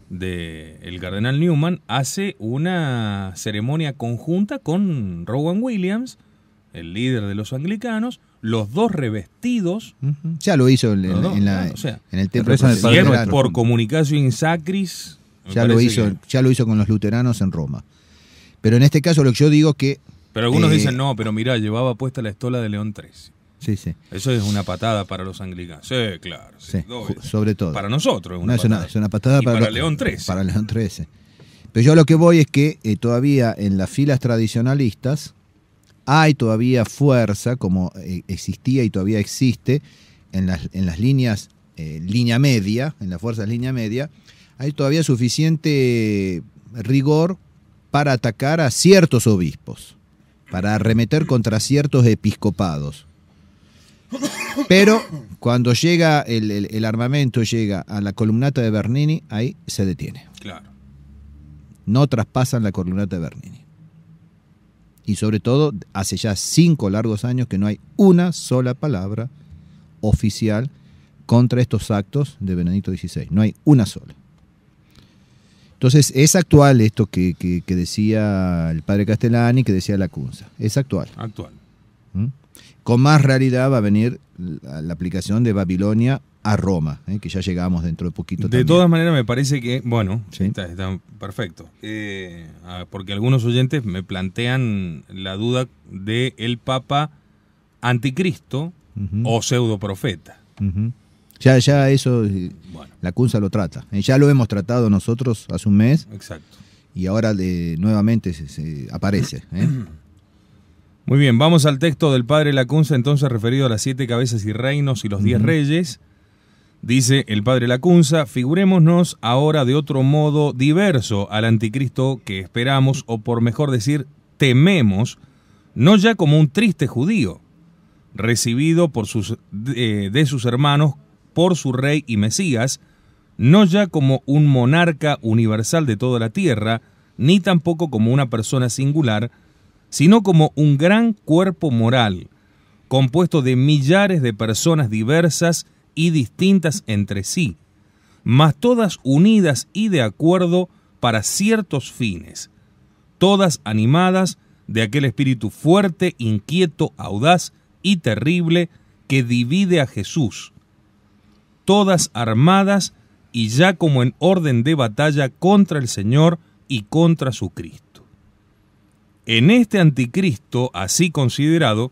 del el cardenal Newman, hace una ceremonia conjunta con Rowan Williams, el líder de los anglicanos, los dos revestidos. Ya lo hizo en, la, el templo. por comunicación in sacris. Ya lo, hizo, ya lo hizo con los luteranos en Roma. Pero en este caso lo que yo digo es que... Pero algunos eh, dicen, no, pero mirá, llevaba puesta la estola de León XIII. Eso es una patada para los anglicanos. Sí, claro. sobre todo. Para nosotros. es, una, patada para, León XIII. Para León Pero yo lo que voy es que eh, todavía en las filas tradicionalistas hay todavía fuerza, como eh, existía y todavía existe, en las, en las líneas, eh, línea media, en las fuerzas línea media, hay todavía suficiente rigor para atacar a ciertos obispos, para arremeter contra ciertos episcopados pero cuando llega el, armamento, llega a la columnata de Bernini, ahí se detiene. Claro. No traspasan la columnata de Bernini. Y sobre todo, hace ya cinco largos años que no hay una sola palabra oficial contra estos actos de Benedicto XVI. No hay una sola. Entonces, es actual esto que, decía el padre Castellani, que decía la Cunza. Es actual. Actual. ¿Mm? Con más realidad va a venir la aplicación de Babilonia a Roma, ¿eh? que ya llegamos dentro de poquito. De todas maneras, me parece que, bueno, está, perfecto. Eh, porque algunos oyentes me plantean la duda de el Papa anticristo o pseudoprofeta. profeta. Ya, ya eso, eh, la CUNSA lo trata. Ya lo hemos tratado nosotros hace un mes. Exacto. Y ahora de, nuevamente se, aparece. ¿eh? Muy bien, vamos al texto del padre Lacunza, entonces referido a las siete cabezas y reinos y los diez reyes. Dice el padre Lacunza, figurémonos ahora de otro modo diverso al anticristo que esperamos, o por mejor decir, tememos, no ya como un triste judío, recibido por sus, de sus hermanos por su rey y Mesías, no ya como un monarca universal de toda la tierra, ni tampoco como una persona singular, sino como un gran cuerpo moral, compuesto de millares de personas diversas y distintas entre sí, mas todas unidas y de acuerdo para ciertos fines, todas animadas de aquel espíritu fuerte, inquieto, audaz y terrible que divide a Jesús, todas armadas y ya como en orden de batalla contra el Señor y contra su Cristo. En este anticristo, así considerado,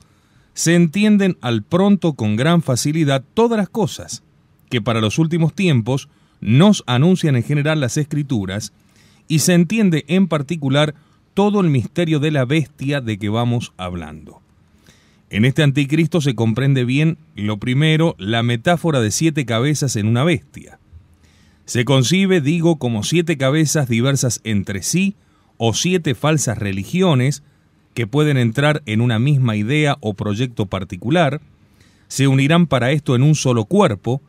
se entienden al pronto con gran facilidad todas las cosas que para los últimos tiempos nos anuncian en general las escrituras y se entiende en particular todo el misterio de la bestia de que vamos hablando. En este anticristo se comprende bien, lo primero, la metáfora de siete cabezas en una bestia. Se concibe, digo, como siete cabezas diversas entre sí, o siete falsas religiones que pueden entrar en una misma idea o proyecto particular, se unirán para esto en un solo cuerpo,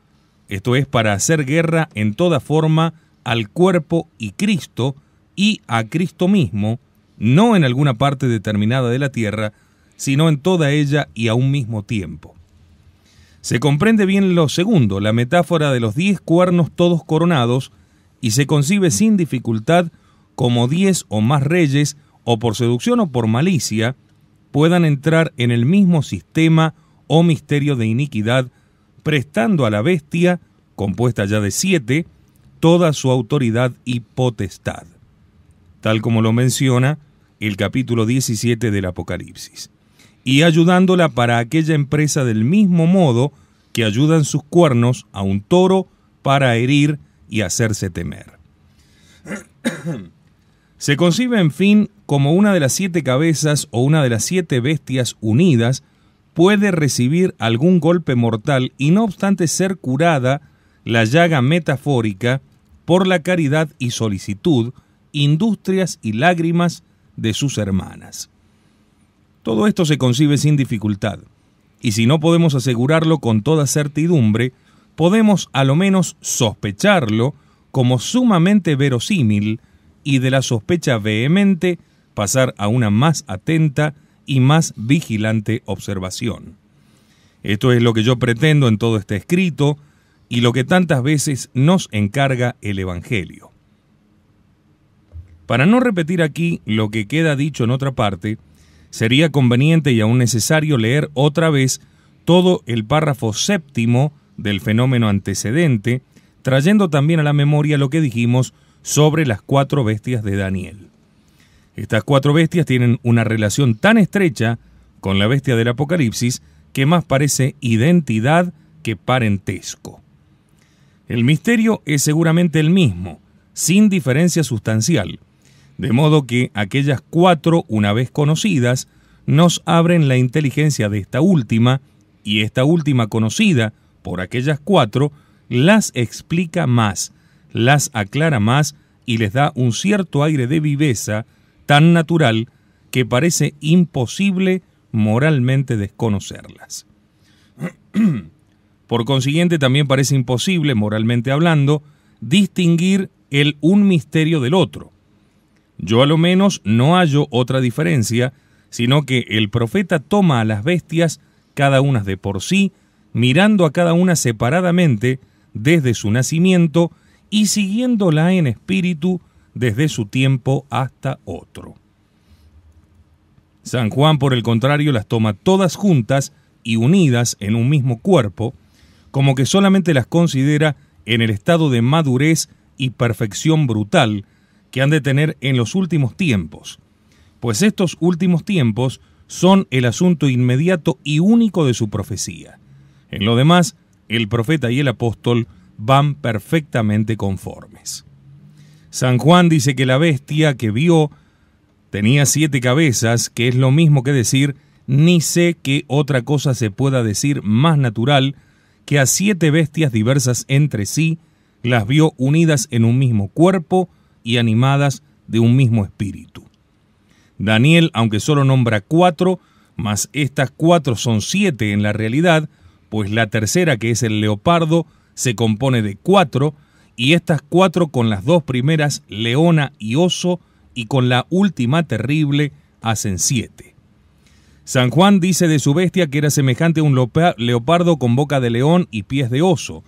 esto es para hacer guerra en toda forma al cuerpo y Cristo y a Cristo mismo, no en alguna parte determinada de la tierra, sino en toda ella y a un mismo tiempo. Se comprende bien lo segundo, la metáfora de los diez cuernos todos coronados, y se concibe sin dificultad como diez o más reyes, o por seducción o por malicia, puedan entrar en el mismo sistema o misterio de iniquidad, prestando a la bestia, compuesta ya de siete, toda su autoridad y potestad, tal como lo menciona el capítulo 17 del Apocalipsis, y ayudándola para aquella empresa del mismo modo que ayudan sus cuernos a un toro para herir y hacerse temer. Se concibe, en fin, como una de las siete cabezas o una de las siete bestias unidas, puede recibir algún golpe mortal y no obstante ser curada la llaga metafórica por la caridad y solicitud, industrias y lágrimas de sus hermanas. Todo esto se concibe sin dificultad, y si no podemos asegurarlo con toda certidumbre, podemos a lo menos sospecharlo como sumamente verosímil y de la sospecha vehemente pasar a una más atenta y más vigilante observación. Esto es lo que yo pretendo en todo este escrito y lo que tantas veces nos encarga el Evangelio. Para no repetir aquí lo que queda dicho en otra parte, sería conveniente y aún necesario leer otra vez todo el párrafo séptimo del fenómeno antecedente, trayendo también a la memoria lo que dijimos sobre las cuatro bestias de Daniel. Estas cuatro bestias tienen una relación tan estrecha con la bestia del Apocalipsis que más parece identidad que parentesco. El misterio es seguramente el mismo, sin diferencia sustancial, de modo que aquellas cuatro, una vez conocidas, nos abren la inteligencia de esta última, y esta última conocida por aquellas cuatro, las explica más, las aclara más y les da un cierto aire de viveza tan natural que parece imposible moralmente desconocerlas. Por consiguiente, también parece imposible, moralmente hablando, distinguir el un misterio del otro. Yo a lo menos no hallo otra diferencia, sino que el profeta toma a las bestias, cada una de por sí, mirando a cada una separadamente desde su nacimiento y siguiéndola en espíritu desde su tiempo hasta otro. San Juan, por el contrario, las toma todas juntas y unidas en un mismo cuerpo, como que solamente las considera en el estado de madurez y perfección brutal que han de tener en los últimos tiempos, pues estos últimos tiempos son el asunto inmediato y único de su profecía. En lo demás, el profeta y el apóstol van perfectamente conformes. San Juan dice que la bestia que vio tenía siete cabezas, que es lo mismo que decir ni sé qué otra cosa se pueda decir más natural que a siete bestias diversas entre sí las vio unidas en un mismo cuerpo y animadas de un mismo espíritu. Daniel, aunque solo nombra cuatro, mas estas cuatro son siete en la realidad, pues la tercera, que es el leopardo, se compone de cuatro y estas cuatro con las dos primeras, Leona y Oso, y con la última terrible, hacen siete. San Juan dice de su bestia que era semejante a un leopardo con boca de león y pies de oso,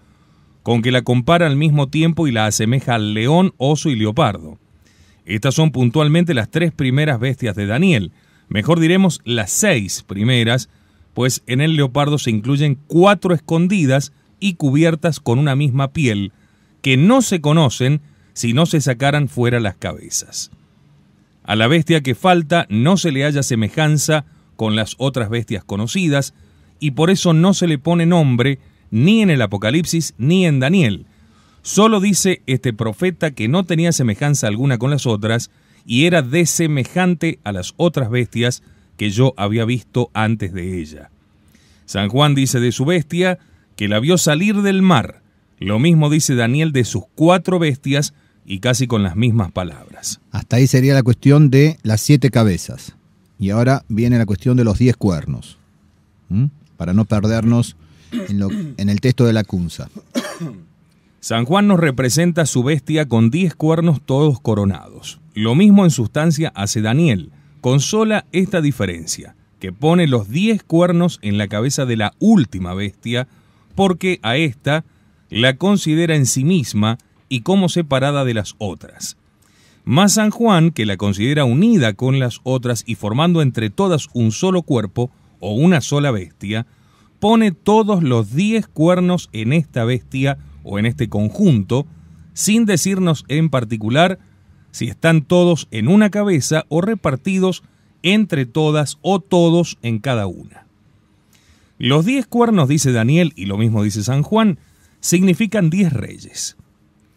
con que la compara al mismo tiempo y la asemeja al león, oso y leopardo. Estas son puntualmente las tres primeras bestias de Daniel, mejor diremos las seis primeras, pues en el leopardo se incluyen cuatro escondidas, y cubiertas con una misma piel, que no se conocen si no se sacaran fuera las cabezas. A la bestia que falta no se le halla semejanza con las otras bestias conocidas, y por eso no se le pone nombre ni en el Apocalipsis ni en Daniel. Solo dice este profeta que no tenía semejanza alguna con las otras, y era desemejante a las otras bestias que yo había visto antes de ella. San Juan dice de su bestia que la vio salir del mar. Lo mismo dice Daniel de sus cuatro bestias y casi con las mismas palabras. Hasta ahí sería la cuestión de las siete cabezas. Y ahora viene la cuestión de los diez cuernos, para no perdernos en, el texto de la Cunza. San Juan nos representa a su bestia con diez cuernos todos coronados. Lo mismo en sustancia hace Daniel. con sola esta diferencia, que pone los diez cuernos en la cabeza de la última bestia, porque a esta la considera en sí misma y como separada de las otras. Más San Juan, que la considera unida con las otras y formando entre todas un solo cuerpo o una sola bestia, pone todos los diez cuernos en esta bestia o en este conjunto, sin decirnos en particular si están todos en una cabeza o repartidos entre todas o todos en cada una. Los diez cuernos, dice Daniel, y lo mismo dice San Juan, significan diez reyes.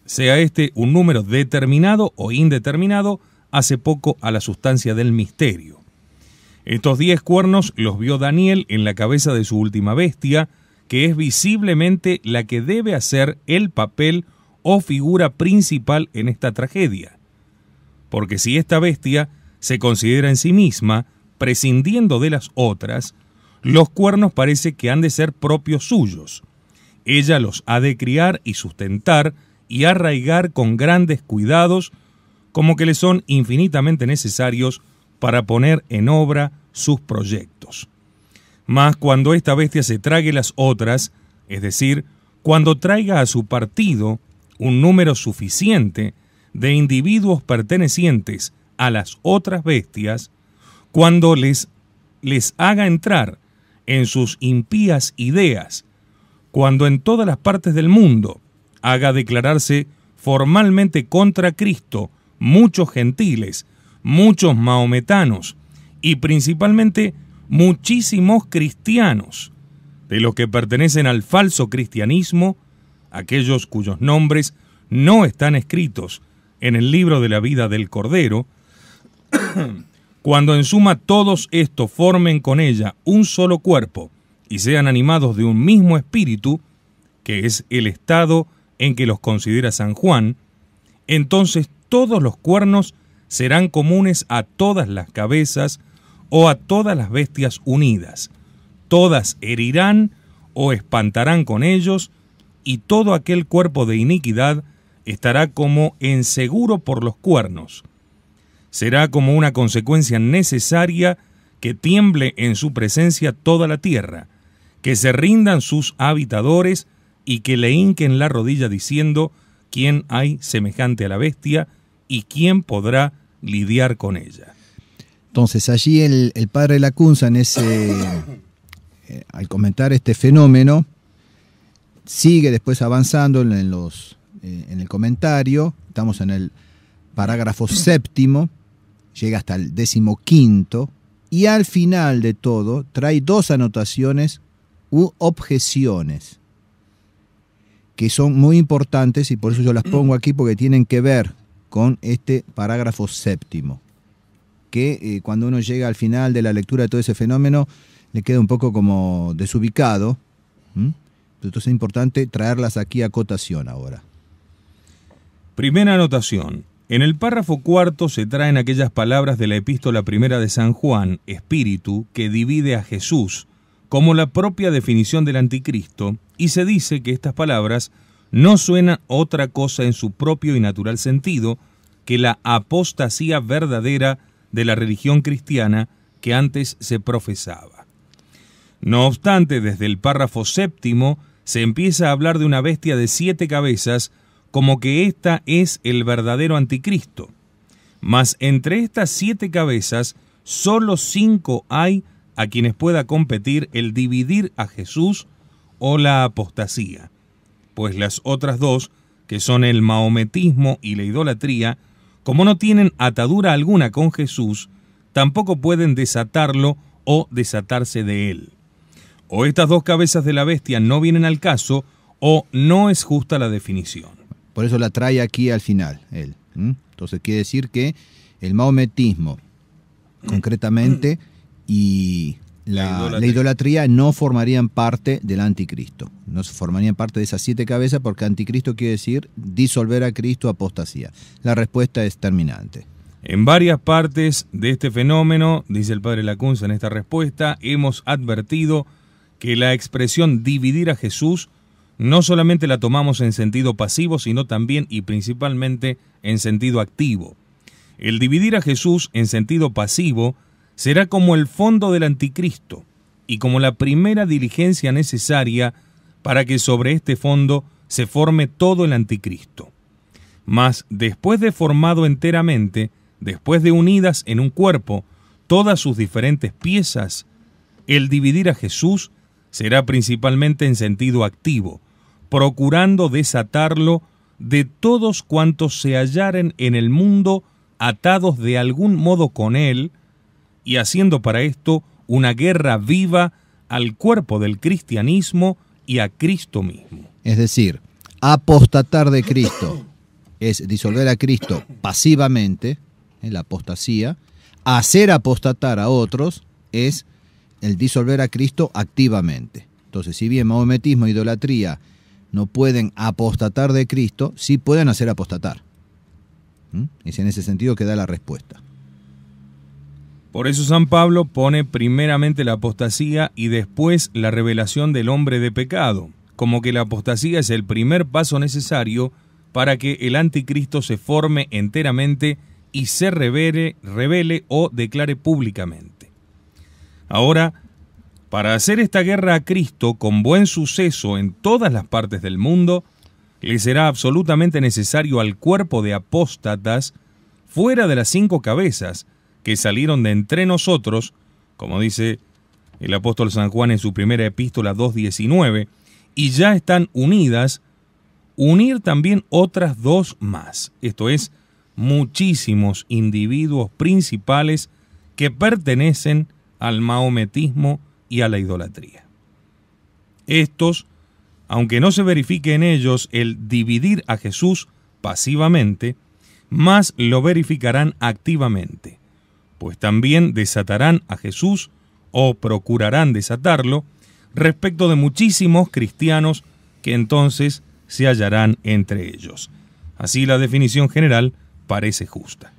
Sea este un número determinado o indeterminado, hace poco a la sustancia del misterio. Estos diez cuernos los vio Daniel en la cabeza de su última bestia, que es visiblemente la que debe hacer el papel o figura principal en esta tragedia. Porque si esta bestia se considera en sí misma, prescindiendo de las otras, los cuernos parece que han de ser propios suyos. Ella los ha de criar y sustentar y arraigar con grandes cuidados, como que le son infinitamente necesarios para poner en obra sus proyectos. Mas cuando esta bestia se trague las otras, es decir, cuando traiga a su partido un número suficiente de individuos pertenecientes a las otras bestias, cuando les, les haga entrar en sus impías ideas, cuando en todas las partes del mundo haga declararse formalmente contra Cristo muchos gentiles, muchos maometanos y principalmente muchísimos cristianos, de los que pertenecen al falso cristianismo, aquellos cuyos nombres no están escritos en el libro de la vida del Cordero, cuando en suma todos estos formen con ella un solo cuerpo y sean animados de un mismo espíritu, que es el estado en que los considera San Juan, entonces todos los cuernos serán comunes a todas las cabezas o a todas las bestias unidas. Todas herirán o espantarán con ellos, y todo aquel cuerpo de iniquidad estará como en seguro por los cuernos, será como una consecuencia necesaria que tiemble en su presencia toda la tierra, que se rindan sus habitadores y que le hinquen la rodilla diciendo, ¿quién hay semejante a la bestia y quién podrá lidiar con ella? Entonces allí el, padre Lacunza, en ese, eh, al comentar este fenómeno, sigue después avanzando en, eh, en el comentario, estamos en el parágrafo séptimo, llega hasta el quinto y al final de todo trae dos anotaciones u objeciones, que son muy importantes y por eso yo las pongo aquí porque tienen que ver con este parágrafo séptimo, que eh, cuando uno llega al final de la lectura de todo ese fenómeno le queda un poco como desubicado. Entonces es importante traerlas aquí a cotación ahora. Primera anotación. En el párrafo cuarto se traen aquellas palabras de la epístola primera de San Juan, espíritu, que divide a Jesús, como la propia definición del anticristo, y se dice que estas palabras no suenan otra cosa en su propio y natural sentido que la apostasía verdadera de la religión cristiana que antes se profesaba. No obstante, desde el párrafo séptimo se empieza a hablar de una bestia de siete cabezas como que ésta es el verdadero anticristo. Mas entre estas siete cabezas, solo cinco hay a quienes pueda competir el dividir a Jesús o la apostasía, pues las otras dos, que son el maometismo y la idolatría, como no tienen atadura alguna con Jesús, tampoco pueden desatarlo o desatarse de él. O estas dos cabezas de la bestia no vienen al caso, o no es justa la definición. Por eso la trae aquí al final él. Entonces quiere decir que el maometismo, concretamente, mm. y la, idolatría. la, idolatría. no formarían parte del anticristo. No formarían parte de esas siete cabezas porque anticristo quiere decir disolver a Cristo, apostasía. La respuesta es terminante. En varias partes de este fenómeno, dice el padre Lacunza en esta respuesta, hemos advertido que la expresión dividir a Jesús no solamente la tomamos en sentido pasivo, sino también y principalmente en sentido activo. El dividir a Jesús en sentido pasivo será como el fondo del anticristo y como la primera diligencia necesaria para que sobre este fondo se forme todo el anticristo. Mas después de formado enteramente, después de unidas en un cuerpo todas sus diferentes piezas, el dividir a Jesús será principalmente en sentido activo, procurando desatarlo de todos cuantos se hallaren en el mundo atados de algún modo con él, y haciendo para esto una guerra viva al cuerpo del cristianismo y a Cristo mismo. Es decir, apostatar de Cristo es disolver a Cristo pasivamente, en la apostasía, hacer apostatar a otros es el disolver a Cristo activamente. Entonces, si bien maometismo, e idolatría no pueden apostatar de Cristo, sí pueden hacer apostatar. ¿Mm? Es en ese sentido que da la respuesta. Por eso San Pablo pone primeramente la apostasía y después la revelación del hombre de pecado, como que la apostasía es el primer paso necesario para que el anticristo se forme enteramente y se revele, revele o declare públicamente. Ahora, para hacer esta guerra a Cristo con buen suceso en todas las partes del mundo, le será absolutamente necesario al cuerpo de apóstatas fuera de las cinco cabezas que salieron de entre nosotros, como dice el apóstol San Juan en su primera epístola 2.19, y ya están unidas, unir también otras dos más, esto es, muchísimos individuos principales que pertenecen al maometismo y a la idolatría. Estos, aunque no se verifique en ellos el dividir a Jesús pasivamente, más lo verificarán activamente, pues también desatarán a Jesús o procurarán desatarlo respecto de muchísimos cristianos que entonces se hallarán entre ellos. Así la definición general parece justa.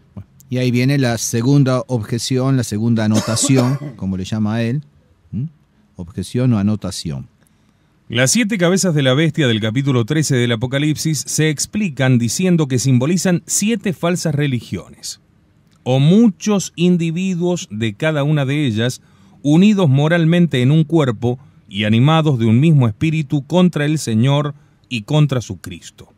Y ahí viene la segunda objeción, la segunda anotación, como le llama a él, ¿Mm? Objeción o anotación. Las siete cabezas de la bestia del capítulo 13 del Apocalipsis se explican diciendo que simbolizan siete falsas religiones, o muchos individuos de cada una de ellas unidos moralmente en un cuerpo y animados de un mismo espíritu contra el Señor y contra su Cristo.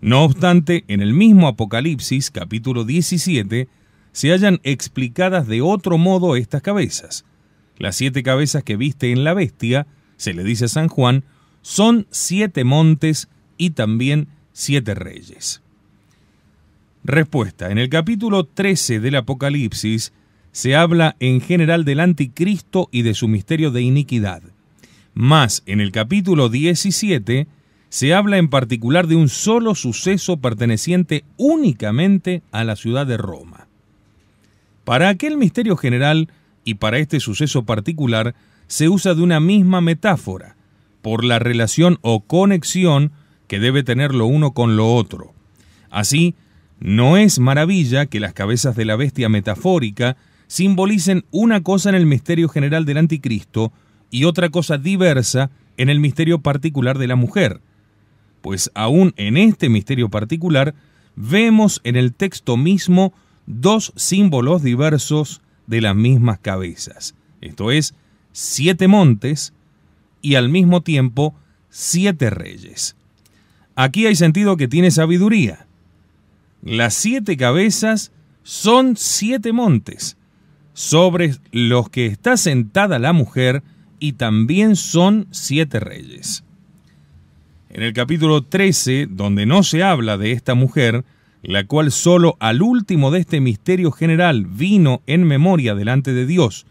No obstante, en el mismo Apocalipsis capítulo 17 se hallan explicadas de otro modo estas cabezas, las siete cabezas que viste en la bestia, se le dice a San Juan, son siete montes y también siete reyes. Respuesta. En el capítulo 13 del Apocalipsis se habla en general del anticristo y de su misterio de iniquidad. Más en el capítulo 17 se habla en particular de un solo suceso perteneciente únicamente a la ciudad de Roma. Para aquel misterio general y para este suceso particular se usa de una misma metáfora, por la relación o conexión que debe tener lo uno con lo otro. Así, no es maravilla que las cabezas de la bestia metafórica simbolicen una cosa en el misterio general del anticristo y otra cosa diversa en el misterio particular de la mujer, pues aún en este misterio particular vemos en el texto mismo dos símbolos diversos de las mismas cabezas. Esto es, siete montes y al mismo tiempo siete reyes. Aquí hay sentido que tiene sabiduría. Las siete cabezas son siete montes, sobre los que está sentada la mujer, y también son siete reyes. En el capítulo 13, donde no se habla de esta mujer, la cual solo al último de este misterio general vino en memoria delante de Dios,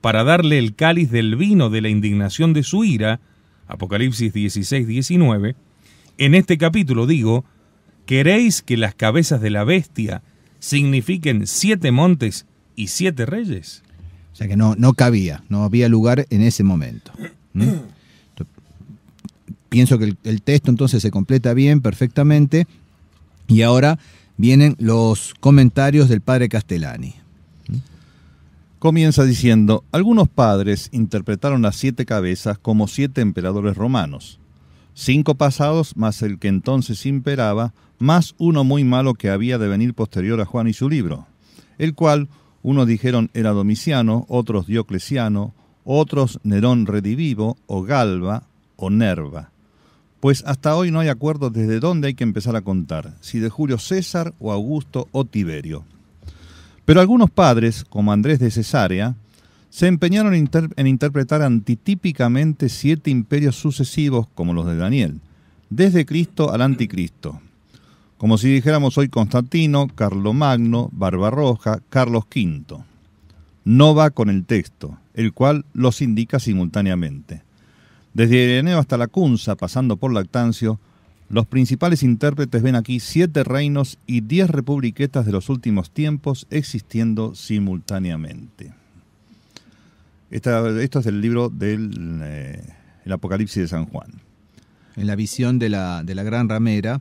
para darle el cáliz del vino de la indignación de su ira, Apocalipsis 16, 19, en este capítulo digo, ¿queréis que las cabezas de la bestia signifiquen siete montes y siete reyes? O sea que no, no cabía, no había lugar en ese momento. Pienso que el, texto entonces se completa bien, perfectamente, y ahora vienen los comentarios del padre Castellani. Comienza diciendo, algunos padres interpretaron las siete cabezas como siete emperadores romanos, cinco pasados más el que entonces imperaba, más uno muy malo que había de venir posterior a Juan y su libro, el cual unos dijeron era Domiciano, otros Diocleciano, otros Nerón Redivivo o Galba o Nerva. Pues hasta hoy no hay acuerdo desde dónde hay que empezar a contar, si de Julio César o Augusto o Tiberio. Pero algunos padres, como Andrés de Cesarea, se empeñaron en, interpretar antitípicamente siete imperios sucesivos como los de Daniel, desde Cristo al Anticristo, como si dijéramos hoy Constantino, Carlomagno, Barbarroja, Carlos V. No va con el texto, el cual los indica simultáneamente. Desde Ireneo hasta la Cunza, pasando por Lactancio, los principales intérpretes ven aquí siete reinos y diez republiquetas de los últimos tiempos existiendo simultáneamente. esto es el libro del eh, Apocalipsis de San Juan. En la visión de la, gran ramera.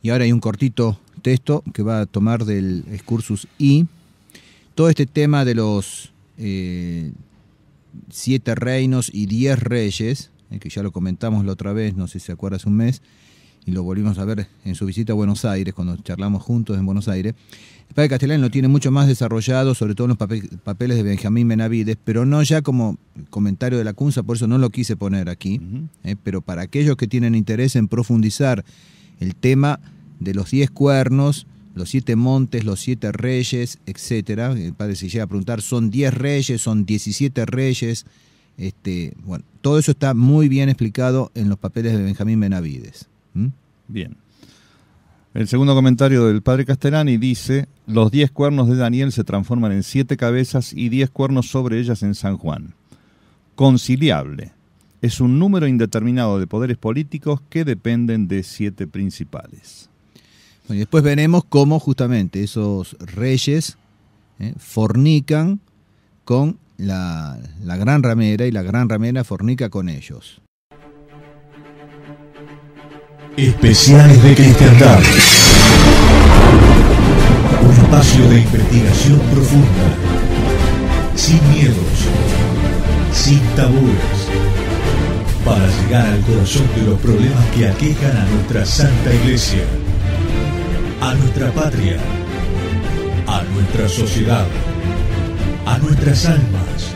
Y ahora hay un cortito texto que va a tomar del excursus I. Todo este tema de los eh, siete reinos y diez reyes, eh, que ya lo comentamos la otra vez, no sé si se acuerda, hace un mes, y lo volvimos a ver en su visita a Buenos Aires, cuando charlamos juntos en Buenos Aires. El padre Castellán lo tiene mucho más desarrollado, sobre todo en los papeles de Benjamín Menavides, pero no ya como comentario de la cunza por eso no lo quise poner aquí. Eh, pero para aquellos que tienen interés en profundizar el tema de los diez cuernos, los siete montes, los siete reyes, etcétera. El padre se llega a preguntar, ¿son diez reyes? ¿Son diecisiete reyes? Este, bueno, todo eso está muy bien explicado en los papeles de Benjamín Benavides. Bien. El segundo comentario del padre Castellani dice, los diez cuernos de Daniel se transforman en siete cabezas y diez cuernos sobre ellas en San Juan. Conciliable. Es un número indeterminado de poderes políticos que dependen de siete principales. Y después veremos cómo justamente esos reyes ¿eh? fornican con la, la gran ramera y la gran ramera fornica con ellos. Especiales de Cristiandad. Un espacio de investigación profunda. Sin miedos. Sin tabúes. Para llegar al corazón de los problemas que aquejan a nuestra Santa Iglesia a nuestra patria, a nuestra sociedad, a nuestras almas.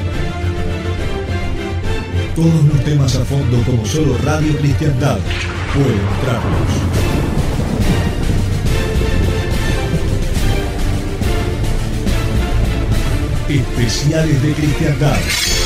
Todos los temas a fondo como solo Radio Cristiandad puede mostrarlos. Especiales de Cristiandad.